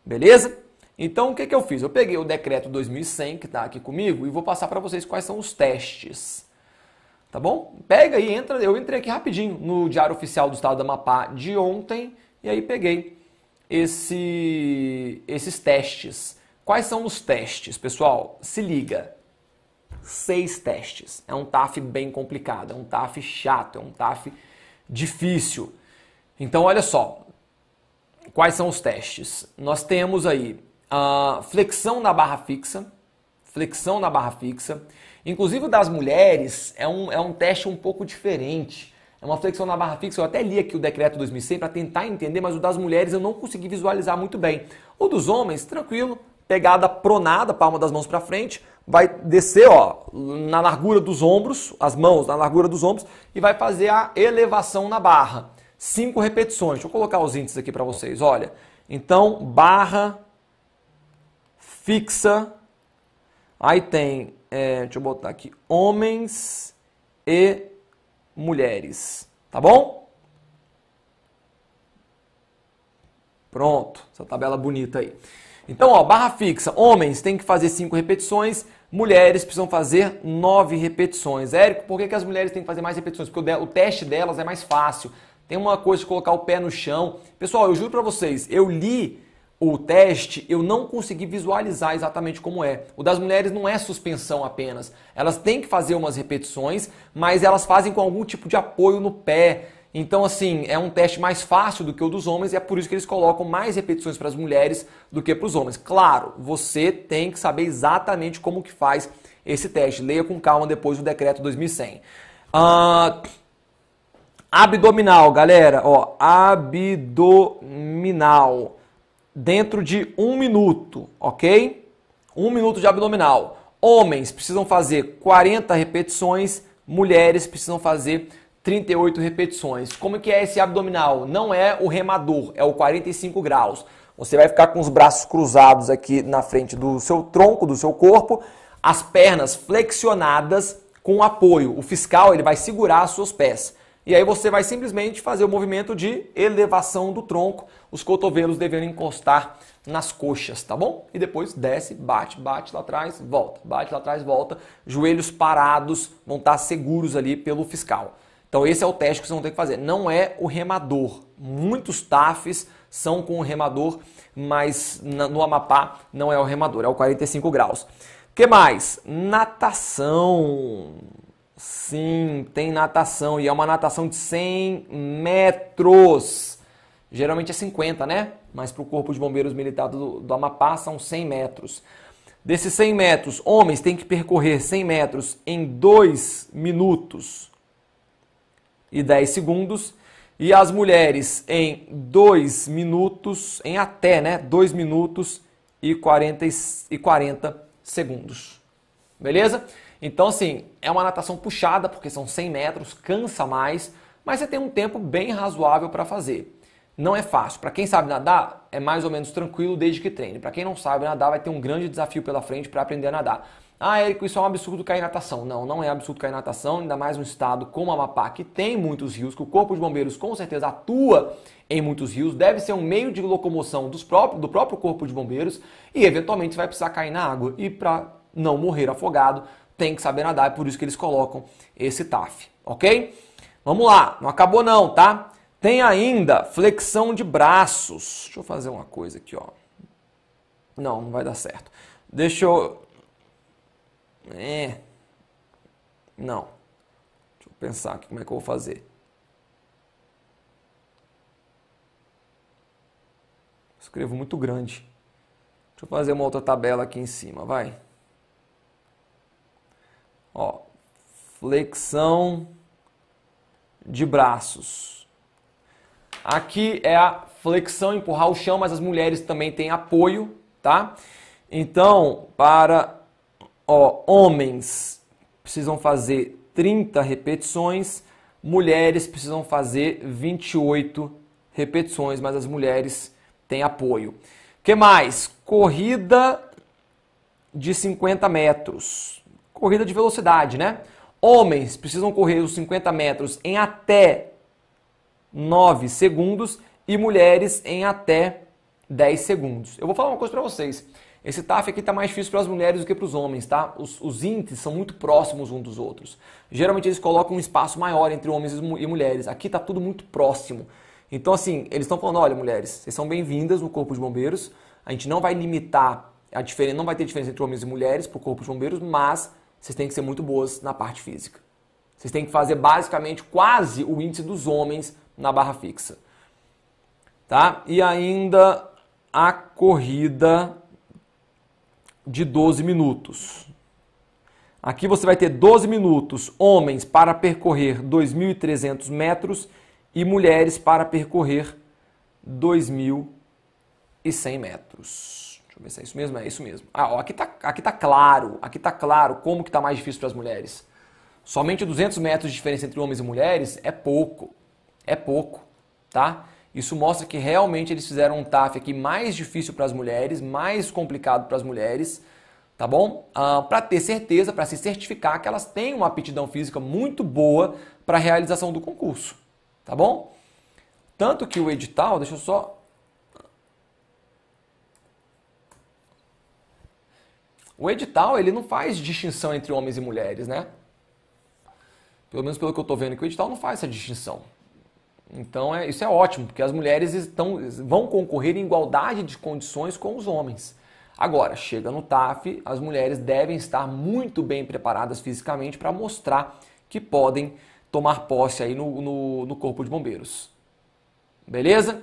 Beleza? Então, o que, que eu fiz? Eu peguei o decreto 2100 que está aqui comigo e vou passar para vocês quais são os testes. Tá bom? Pega e entra. Eu entrei aqui rapidinho no Diário Oficial do Estado da Amapá de ontem e aí peguei esse, esses testes. Quais são os testes, pessoal? Se liga. Seis testes. É um TAF bem complicado, é um TAF chato, é um TAF difícil. Então, olha só. Quais são os testes? Nós temos aí a ah, flexão na barra fixa, flexão na barra fixa. Inclusive das mulheres é um, é um teste um pouco diferente. É uma flexão na barra fixa, eu até li aqui o decreto 2100 para tentar entender, mas o das mulheres eu não consegui visualizar muito bem. O dos homens, tranquilo, pegada pronada, palma das mãos para frente, vai descer ó, na largura dos ombros, as mãos na largura dos ombros, e vai fazer a elevação na barra. Cinco repetições. Deixa eu colocar os índices aqui para vocês. Olha, então barra fixa, aí tem, é, deixa eu botar aqui, homens e mulheres, tá bom? Pronto, essa tabela bonita aí. Então, ó, barra fixa, homens tem que fazer 5 repetições, mulheres precisam fazer 9 repetições. Érico, por que, que as mulheres têm que fazer mais repetições? Porque o, o teste delas é mais fácil. Tem uma coisa de colocar o pé no chão. Pessoal, eu juro para vocês, eu li o teste, eu não consegui visualizar exatamente como é. O das mulheres não é suspensão apenas. Elas têm que fazer umas repetições, mas elas fazem com algum tipo de apoio no pé. Então, assim, é um teste mais fácil do que o dos homens e é por isso que eles colocam mais repetições para as mulheres do que para os homens. Claro, você tem que saber exatamente como que faz esse teste. Leia com calma depois do decreto 2100. Uh, ah, abdominal, galera. Ó, abdominal dentro de um minuto, ok? Um minuto de abdominal. Homens precisam fazer 40 repetições, mulheres precisam fazer 38 repetições. Como que é esse abdominal? Não é o remador, é o 45 graus. Você vai ficar com os braços cruzados aqui na frente do seu tronco, do seu corpo, as pernas flexionadas com apoio. O fiscal ele vai segurar os seus pés. E aí você vai simplesmente fazer o movimento de elevação do tronco, os cotovelos devendo encostar nas coxas, tá bom? E depois desce, bate, bate lá atrás, volta, bate lá atrás, volta. Joelhos parados vão estar seguros ali pelo fiscal. Então esse é o teste que vocês vão ter que fazer. Não é o remador. Muitos TAFs são com o remador, mas no Amapá não é o remador, é o 45 graus. que mais? Natação. Sim, tem natação e é uma natação de 100 metros. Geralmente é 50, né? Mas para o Corpo de Bombeiros Militar do, do Amapá são 100 metros. Desses 100 metros, homens têm que percorrer 100 metros em 2 minutos e 10 segundos e as mulheres em 2 minutos, em até, né, 2 minutos e 40, e 40 segundos. Beleza? Então, assim, é uma natação puxada, porque são 100 metros, cansa mais, mas você tem um tempo bem razoável para fazer. Não é fácil. Para quem sabe nadar, é mais ou menos tranquilo desde que treine. Para quem não sabe nadar, vai ter um grande desafio pela frente para aprender a nadar. Ah, Érico, isso é um absurdo cair em natação. Não, não é absurdo cair em natação, ainda mais um estado como Amapá, que tem muitos rios, que o Corpo de Bombeiros com certeza atua em muitos rios, deve ser um meio de locomoção dos próprios, do próprio Corpo de Bombeiros e eventualmente vai precisar cair na água. E para não morrer afogado, tem que saber nadar, é por isso que eles colocam esse TAF, ok? Vamos lá, não acabou não, tá? Tem ainda flexão de braços. Deixa eu fazer uma coisa aqui, ó. Não, não vai dar certo. Deixa eu... É... Não. Deixa eu pensar aqui como é que eu vou fazer. Escrevo muito grande. Deixa eu fazer uma outra tabela aqui em cima, vai. flexão de braços. Aqui é a flexão, empurrar o chão, mas as mulheres também têm apoio, tá? Então, para ó, homens precisam fazer 30 repetições, mulheres precisam fazer 28 repetições, mas as mulheres têm apoio. Que mais? Corrida de 50 metros. Corrida de velocidade, né? Homens precisam correr os 50 metros em até 9 segundos e mulheres em até 10 segundos. Eu vou falar uma coisa para vocês. Esse TAF aqui está mais difícil para as mulheres do que para os homens, tá? Os, os, índices são muito próximos uns dos outros. Geralmente eles colocam um espaço maior entre homens e mulheres. Aqui está tudo muito próximo. Então, assim, eles estão falando: olha, mulheres, vocês são bem-vindas no Corpo de Bombeiros. A gente não vai limitar a diferença, não vai ter diferença entre homens e mulheres para o Corpo de Bombeiros, mas vocês têm que ser muito boas na parte física. Vocês têm que fazer basicamente quase o índice dos homens na barra fixa. Tá? E ainda a corrida de 12 minutos. Aqui você vai ter 12 minutos homens para percorrer 2.300 metros e mulheres para percorrer 2.100 metros. Deixa eu ver se é isso mesmo, é isso mesmo. Ah, ó, aqui tá, aqui tá claro, aqui tá claro como que tá mais difícil para as mulheres. Somente 200 metros de diferença entre homens e mulheres é pouco, é pouco, tá? Isso mostra que realmente eles fizeram um TAF aqui mais difícil para as mulheres, mais complicado para as mulheres, tá bom? Ah, para ter certeza, para se certificar que elas têm uma aptidão física muito boa para a realização do concurso, tá bom? Tanto que o edital, deixa eu só O edital, ele não faz distinção entre homens e mulheres, né? Pelo menos pelo que eu estou vendo que o edital não faz essa distinção. Então, é, isso é ótimo, porque as mulheres estão, vão concorrer em igualdade de condições com os homens. Agora, chega no TAF, as mulheres devem estar muito bem preparadas fisicamente para mostrar que podem tomar posse aí no, no, no Corpo de Bombeiros. Beleza?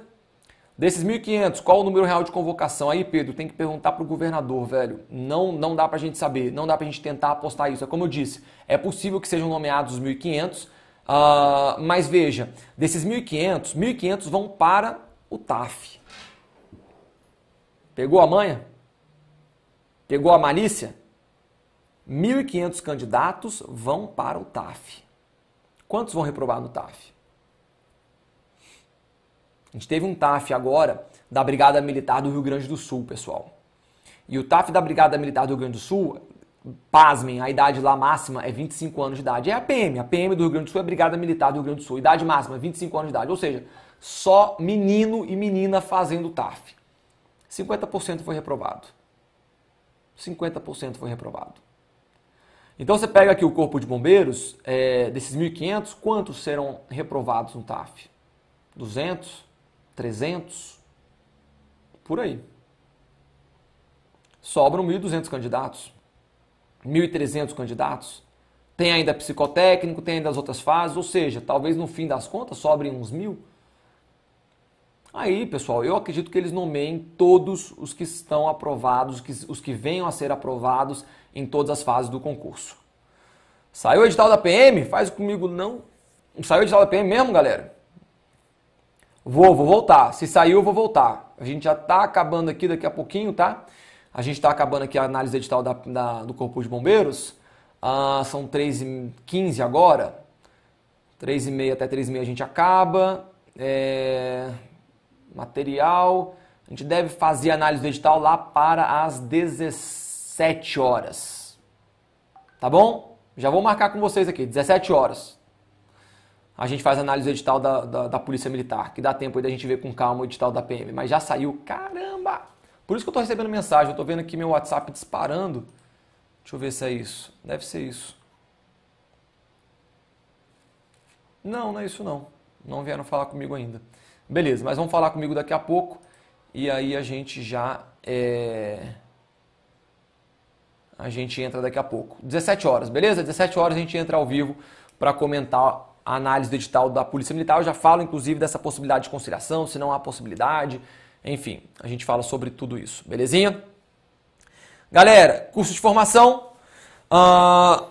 Desses 1.500, qual o número real de convocação? Aí, Pedro, tem que perguntar para o governador, velho. Não, não dá para a gente saber, não dá para a gente tentar apostar isso. É como eu disse, é possível que sejam nomeados os 1.500, uh, ah, mas veja, desses 1.500, 1.500 vão para o TAF. Pegou a manha? Pegou a malícia? 1.500 candidatos vão para o TAF. Quantos vão reprovar no TAF? A gente teve um TAF agora da Brigada Militar do Rio Grande do Sul, pessoal. E o TAF da Brigada Militar do Rio Grande do Sul, pasmem, a idade lá máxima é 25 anos de idade. É a PM. A PM do Rio Grande do Sul é a Brigada Militar do Rio Grande do Sul. Idade máxima, 25 anos de idade. Ou seja, só menino e menina fazendo TAF. 50% foi reprovado. 50% foi reprovado. Então você pega aqui o corpo de bombeiros, é, desses 1.500, quantos serão reprovados no TAF? 200? 300, por aí. Sobram 1.200 candidatos, 1.300 candidatos. Tem ainda psicotécnico, tem ainda as outras fases, ou seja, talvez no fim das contas sobrem uns mil. Aí, pessoal, eu acredito que eles nomeiem todos os que estão aprovados, que, os que venham a ser aprovados em todas as fases do concurso. Saiu o edital da PM? Faz comigo não. Saiu o edital da PM mesmo, galera? Vou, vou voltar. Se saiu, eu vou voltar. A gente já está acabando aqui daqui a pouquinho, tá? A gente está acabando aqui a análise edital da, da, do Corpo de Bombeiros. Ah, são 3h15 agora. 3h30 até 3h30 a gente acaba. É... Material. A gente deve fazer a análise edital lá para as 17 horas. Tá bom? Já vou marcar com vocês aqui, 17 horas a gente faz análise do edital da, da, da Polícia Militar, que dá tempo aí da gente ver com calma o edital da PM. Mas já saiu, caramba! Por isso que eu estou recebendo mensagem, eu estou vendo aqui meu WhatsApp disparando. Deixa eu ver se é isso. Deve ser isso. Não, não é isso não. Não vieram falar comigo ainda. Beleza, mas vão falar comigo daqui a pouco. E aí a gente já é... A gente entra daqui a pouco. 17 horas, beleza? 17 horas a gente entra ao vivo para comentar a análise do edital da Polícia Militar. Eu já falo, inclusive, dessa possibilidade de conciliação, se não há possibilidade. Enfim, a gente fala sobre tudo isso, belezinha? Galera, curso de formação. Uh,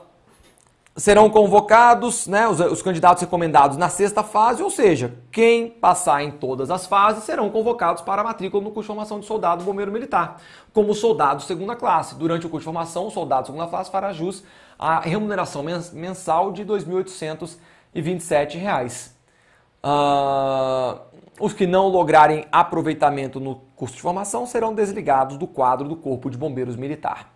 serão convocados né, os, os candidatos recomendados na sexta fase, ou seja, quem passar em todas as fases serão convocados para a matrícula no curso de formação de soldado bombeiro militar, como soldado segunda classe. Durante o curso de formação, o soldado segunda classe fará jus à remuneração mensal de R$ 2.800 reais. Uh, os que não lograrem aproveitamento no curso de formação serão desligados do quadro do Corpo de Bombeiros Militar.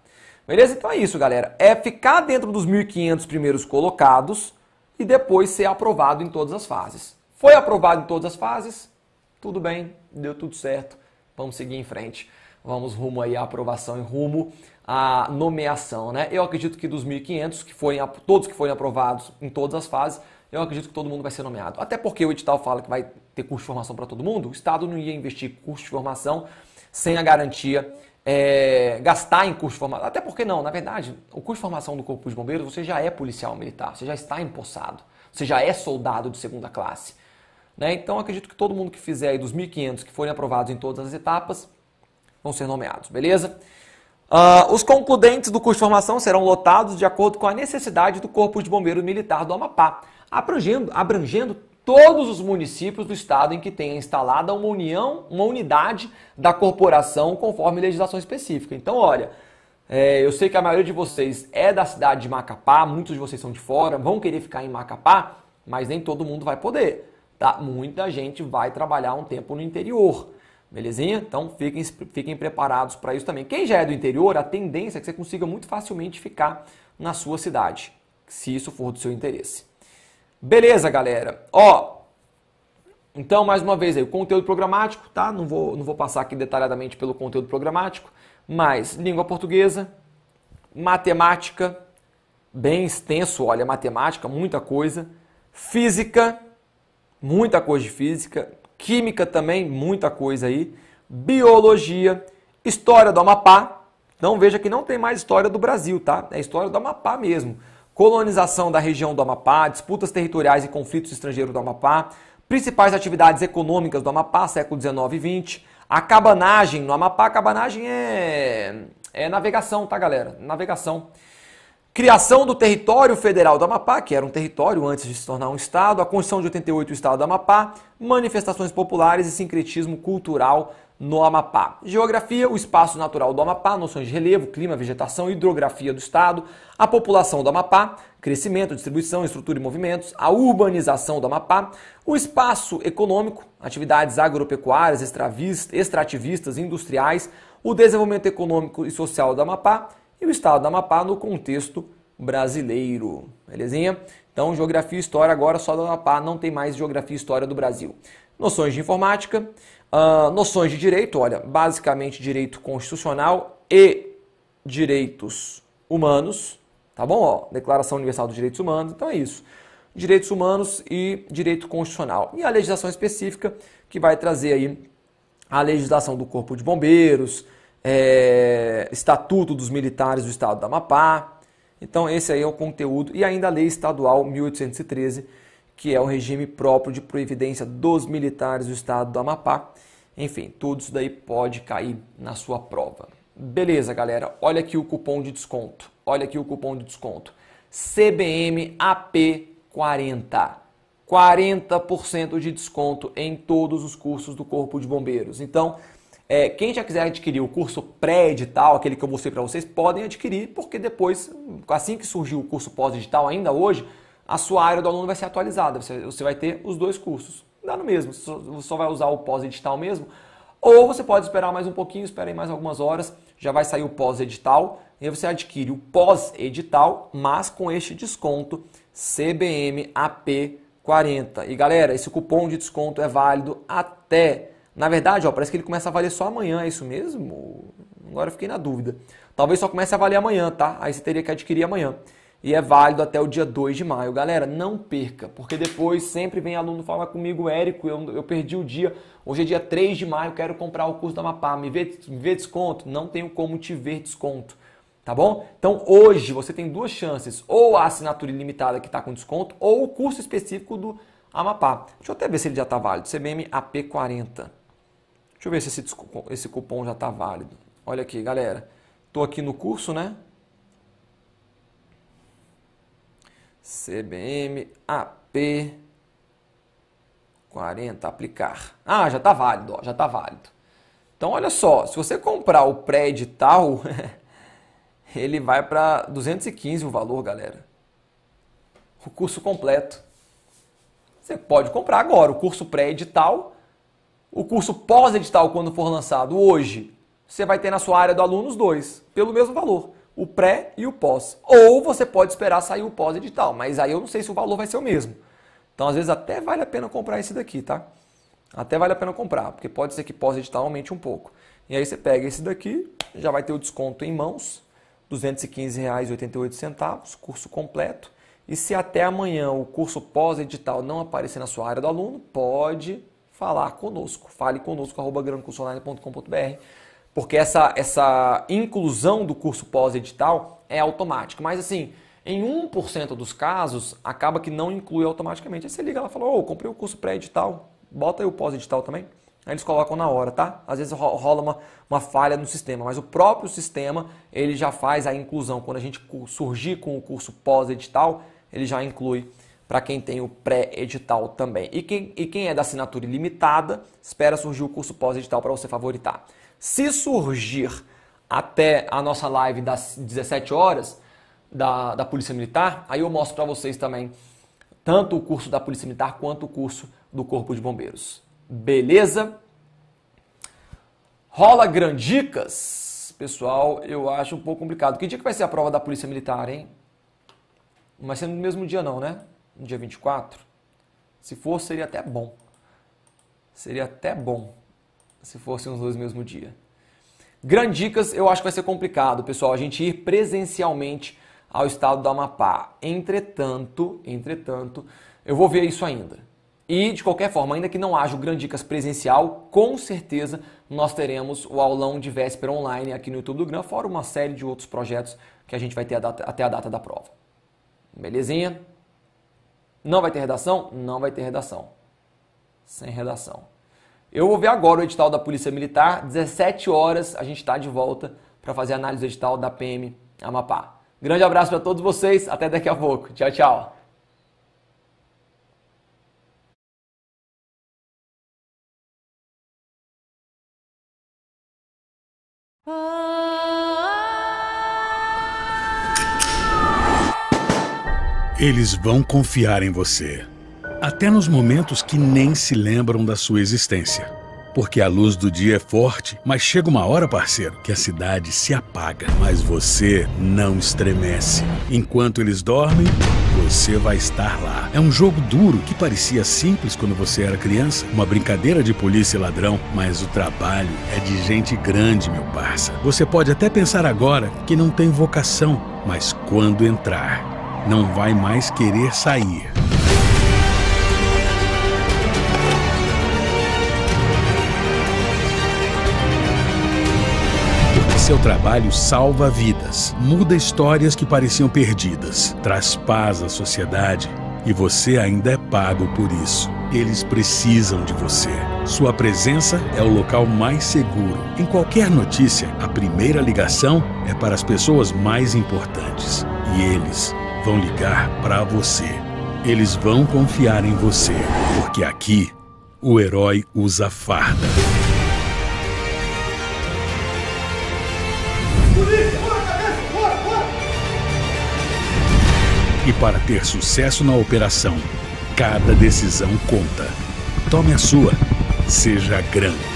Beleza? Então é isso, galera. É ficar dentro dos 1.500 primeiros colocados e depois ser aprovado em todas as fases. Foi aprovado em todas as fases? Tudo bem, deu tudo certo. Vamos seguir em frente. Vamos rumo aí à aprovação e rumo à nomeação, né? Eu acredito que dos 1.500 que forem todos que forem aprovados em todas as fases, eu acredito que todo mundo vai ser nomeado. Até porque o edital fala que vai ter curso de formação para todo mundo, o Estado não ia investir curso de formação sem a garantia é, gastar em curso de formação. Até porque não, na verdade, o curso de formação do Corpo de Bombeiros, você já é policial militar, você já está empossado, você já é soldado de segunda classe. Né? Então, acredito que todo mundo que fizer aí dos 1.500 que forem aprovados em todas as etapas vão ser nomeados, beleza? Uh, os concludentes do curso de formação serão lotados de acordo com a necessidade do Corpo de Bombeiros Militar do Amapá abrangendo, abrangendo todos os municípios do estado em que tenha instalada uma união, uma unidade da corporação conforme legislação específica. Então, olha, é, eu sei que a maioria de vocês é da cidade de Macapá, muitos de vocês são de fora, vão querer ficar em Macapá, mas nem todo mundo vai poder, tá? Muita gente vai trabalhar um tempo no interior, belezinha? Então fiquem, fiquem preparados para isso também. Quem já é do interior, a tendência é que você consiga muito facilmente ficar na sua cidade, se isso for do seu interesse. Beleza, galera. Ó, então mais uma vez aí, o conteúdo programático, tá? Não vou, não vou passar aqui detalhadamente pelo conteúdo programático, mas língua portuguesa, matemática, bem extenso, olha, matemática, muita coisa, física, muita coisa de física, química também, muita coisa aí, biologia, história do Amapá. Não veja que não tem mais história do Brasil, tá? É história do Amapá mesmo colonização da região do Amapá, disputas territoriais e conflitos estrangeiros do Amapá, principais atividades econômicas do Amapá, século XIX e XX, a cabanagem no Amapá. A cabanagem é, é navegação, tá, galera? Navegação. Criação do território federal do Amapá, que era um território antes de se tornar um estado, a Constituição de 88, o estado do Amapá, manifestações populares e sincretismo cultural no Amapá. Geografia, o espaço natural do Amapá, noções de relevo, clima, vegetação, hidrografia do estado, a população do Amapá, crescimento, distribuição, estrutura e movimentos, a urbanização do Amapá, o espaço econômico, atividades agropecuárias, extrativistas, industriais, o desenvolvimento econômico e social do Amapá e o estado do Amapá no contexto brasileiro. Belezinha? Então, geografia e história agora só do Amapá, não tem mais geografia e história do Brasil. Noções de informática, ah, noções de direito, olha, basicamente direito constitucional e direitos humanos, tá bom? Ó, Declaração Universal dos Direitos Humanos, então é isso. Direitos humanos e direito constitucional. E a legislação específica que vai trazer aí a legislação do Corpo de Bombeiros, é, Estatuto dos Militares do Estado da Amapá. Então esse aí é o conteúdo e ainda a Lei Estadual 1813 que é o regime próprio de previdência dos militares do estado do Amapá. Enfim, tudo isso daí pode cair na sua prova. Beleza, galera. Olha aqui o cupom de desconto. Olha aqui o cupom de desconto. CBMAP40. 40% de desconto em todos os cursos do Corpo de Bombeiros. Então, é, quem já quiser adquirir o curso pré-edital, aquele que eu mostrei para vocês, podem adquirir, porque depois, assim que surgiu o curso pós-edital, ainda hoje, a sua área do aluno vai ser atualizada. Você, você vai ter os dois cursos. Dá no mesmo, você só, vai usar o pós-edital mesmo. Ou você pode esperar mais um pouquinho, espera aí mais algumas horas, já vai sair o pós-edital. E aí você adquire o pós-edital, mas com este desconto CBMAP40. E galera, esse cupom de desconto é válido até. Na verdade, ó, parece que ele começa a valer só amanhã, é isso mesmo? Agora eu fiquei na dúvida. Talvez só comece a valer amanhã, tá? Aí você teria que adquirir amanhã e é válido até o dia 2 de maio. Galera, não perca, porque depois sempre vem aluno falar comigo, Érico, eu, eu perdi o dia, hoje é dia 3 de maio, quero comprar o curso da Mapá, me vê, me vê desconto? Não tenho como te ver desconto, tá bom? Então hoje você tem duas chances, ou a assinatura ilimitada que está com desconto, ou o curso específico do Amapá. Deixa eu até ver se ele já está válido, CBM AP40. Deixa eu ver se esse, esse cupom já está válido. Olha aqui, galera, estou aqui no curso, né? CBM AP 40 aplicar. Ah, já está válido, ó, já está válido. Então olha só, se você comprar o pré-edital, ele vai para 215 o valor, galera. O curso completo. Você pode comprar agora o curso pré-edital, o curso pós-edital quando for lançado hoje, você vai ter na sua área do aluno os dois, pelo mesmo valor o pré e o pós. Ou você pode esperar sair o pós-edital, mas aí eu não sei se o valor vai ser o mesmo. Então, às vezes, até vale a pena comprar esse daqui, tá? Até vale a pena comprar, porque pode ser que pós-edital aumente um pouco. E aí você pega esse daqui, já vai ter o desconto em mãos, R$ 215,88, curso completo. E se até amanhã o curso pós-edital não aparecer na sua área do aluno, pode falar conosco. Fale conosco, arroba porque essa, essa inclusão do curso pós-edital é automática. Mas assim, em 1% dos casos, acaba que não inclui automaticamente. Aí você liga lá e fala, ô, oh, comprei o curso pré-edital, bota aí o pós-edital também. Aí eles colocam na hora, tá? Às vezes rola uma, uma falha no sistema, mas o próprio sistema, ele já faz a inclusão. Quando a gente surgir com o curso pós-edital, ele já inclui para quem tem o pré-edital também. E quem, e quem é da assinatura ilimitada, espera surgir o curso pós-edital para você favoritar. Se surgir até a nossa live das 17 horas da, da Polícia Militar, aí eu mostro para vocês também tanto o curso da Polícia Militar quanto o curso do Corpo de Bombeiros. Beleza? Rola grandicas? Pessoal, eu acho um pouco complicado. Que dia que vai ser a prova da Polícia Militar, hein? Não vai ser no mesmo dia não, né? No dia 24? Se for, seria até bom. Seria até bom se fossem os dois no mesmo dia. Grandes dicas, eu acho que vai ser complicado, pessoal, a gente ir presencialmente ao estado do Amapá. Entretanto, entretanto, eu vou ver isso ainda. E, de qualquer forma, ainda que não haja o Grandicas presencial, com certeza nós teremos o aulão de véspera online aqui no YouTube do Gran, fora uma série de outros projetos que a gente vai ter a data, até a data da prova. Belezinha? Não vai ter redação? Não vai ter redação. Sem redação. Eu vou ver agora o edital da Polícia Militar. 17 horas a gente está de volta para fazer a análise do edital da PM Amapá. Grande abraço para todos vocês. Até daqui a pouco. Tchau, tchau. Eles vão confiar em você até nos momentos que nem se lembram da sua existência. Porque a luz do dia é forte, mas chega uma hora, parceiro, que a cidade se apaga, mas você não estremece. Enquanto eles dormem, você vai estar lá. É um jogo duro que parecia simples quando você era criança, uma brincadeira de polícia e ladrão, mas o trabalho é de gente grande, meu parça. Você pode até pensar agora que não tem vocação, mas quando entrar, não vai mais querer sair. seu trabalho salva vidas, muda histórias que pareciam perdidas, traz paz à sociedade e você ainda é pago por isso. Eles precisam de você. Sua presença é o local mais seguro. Em qualquer notícia, a primeira ligação é para as pessoas mais importantes. E eles vão ligar para você. Eles vão confiar em você, porque aqui o herói usa farda. E para ter sucesso na operação, cada decisão conta. Tome a sua. Seja grande.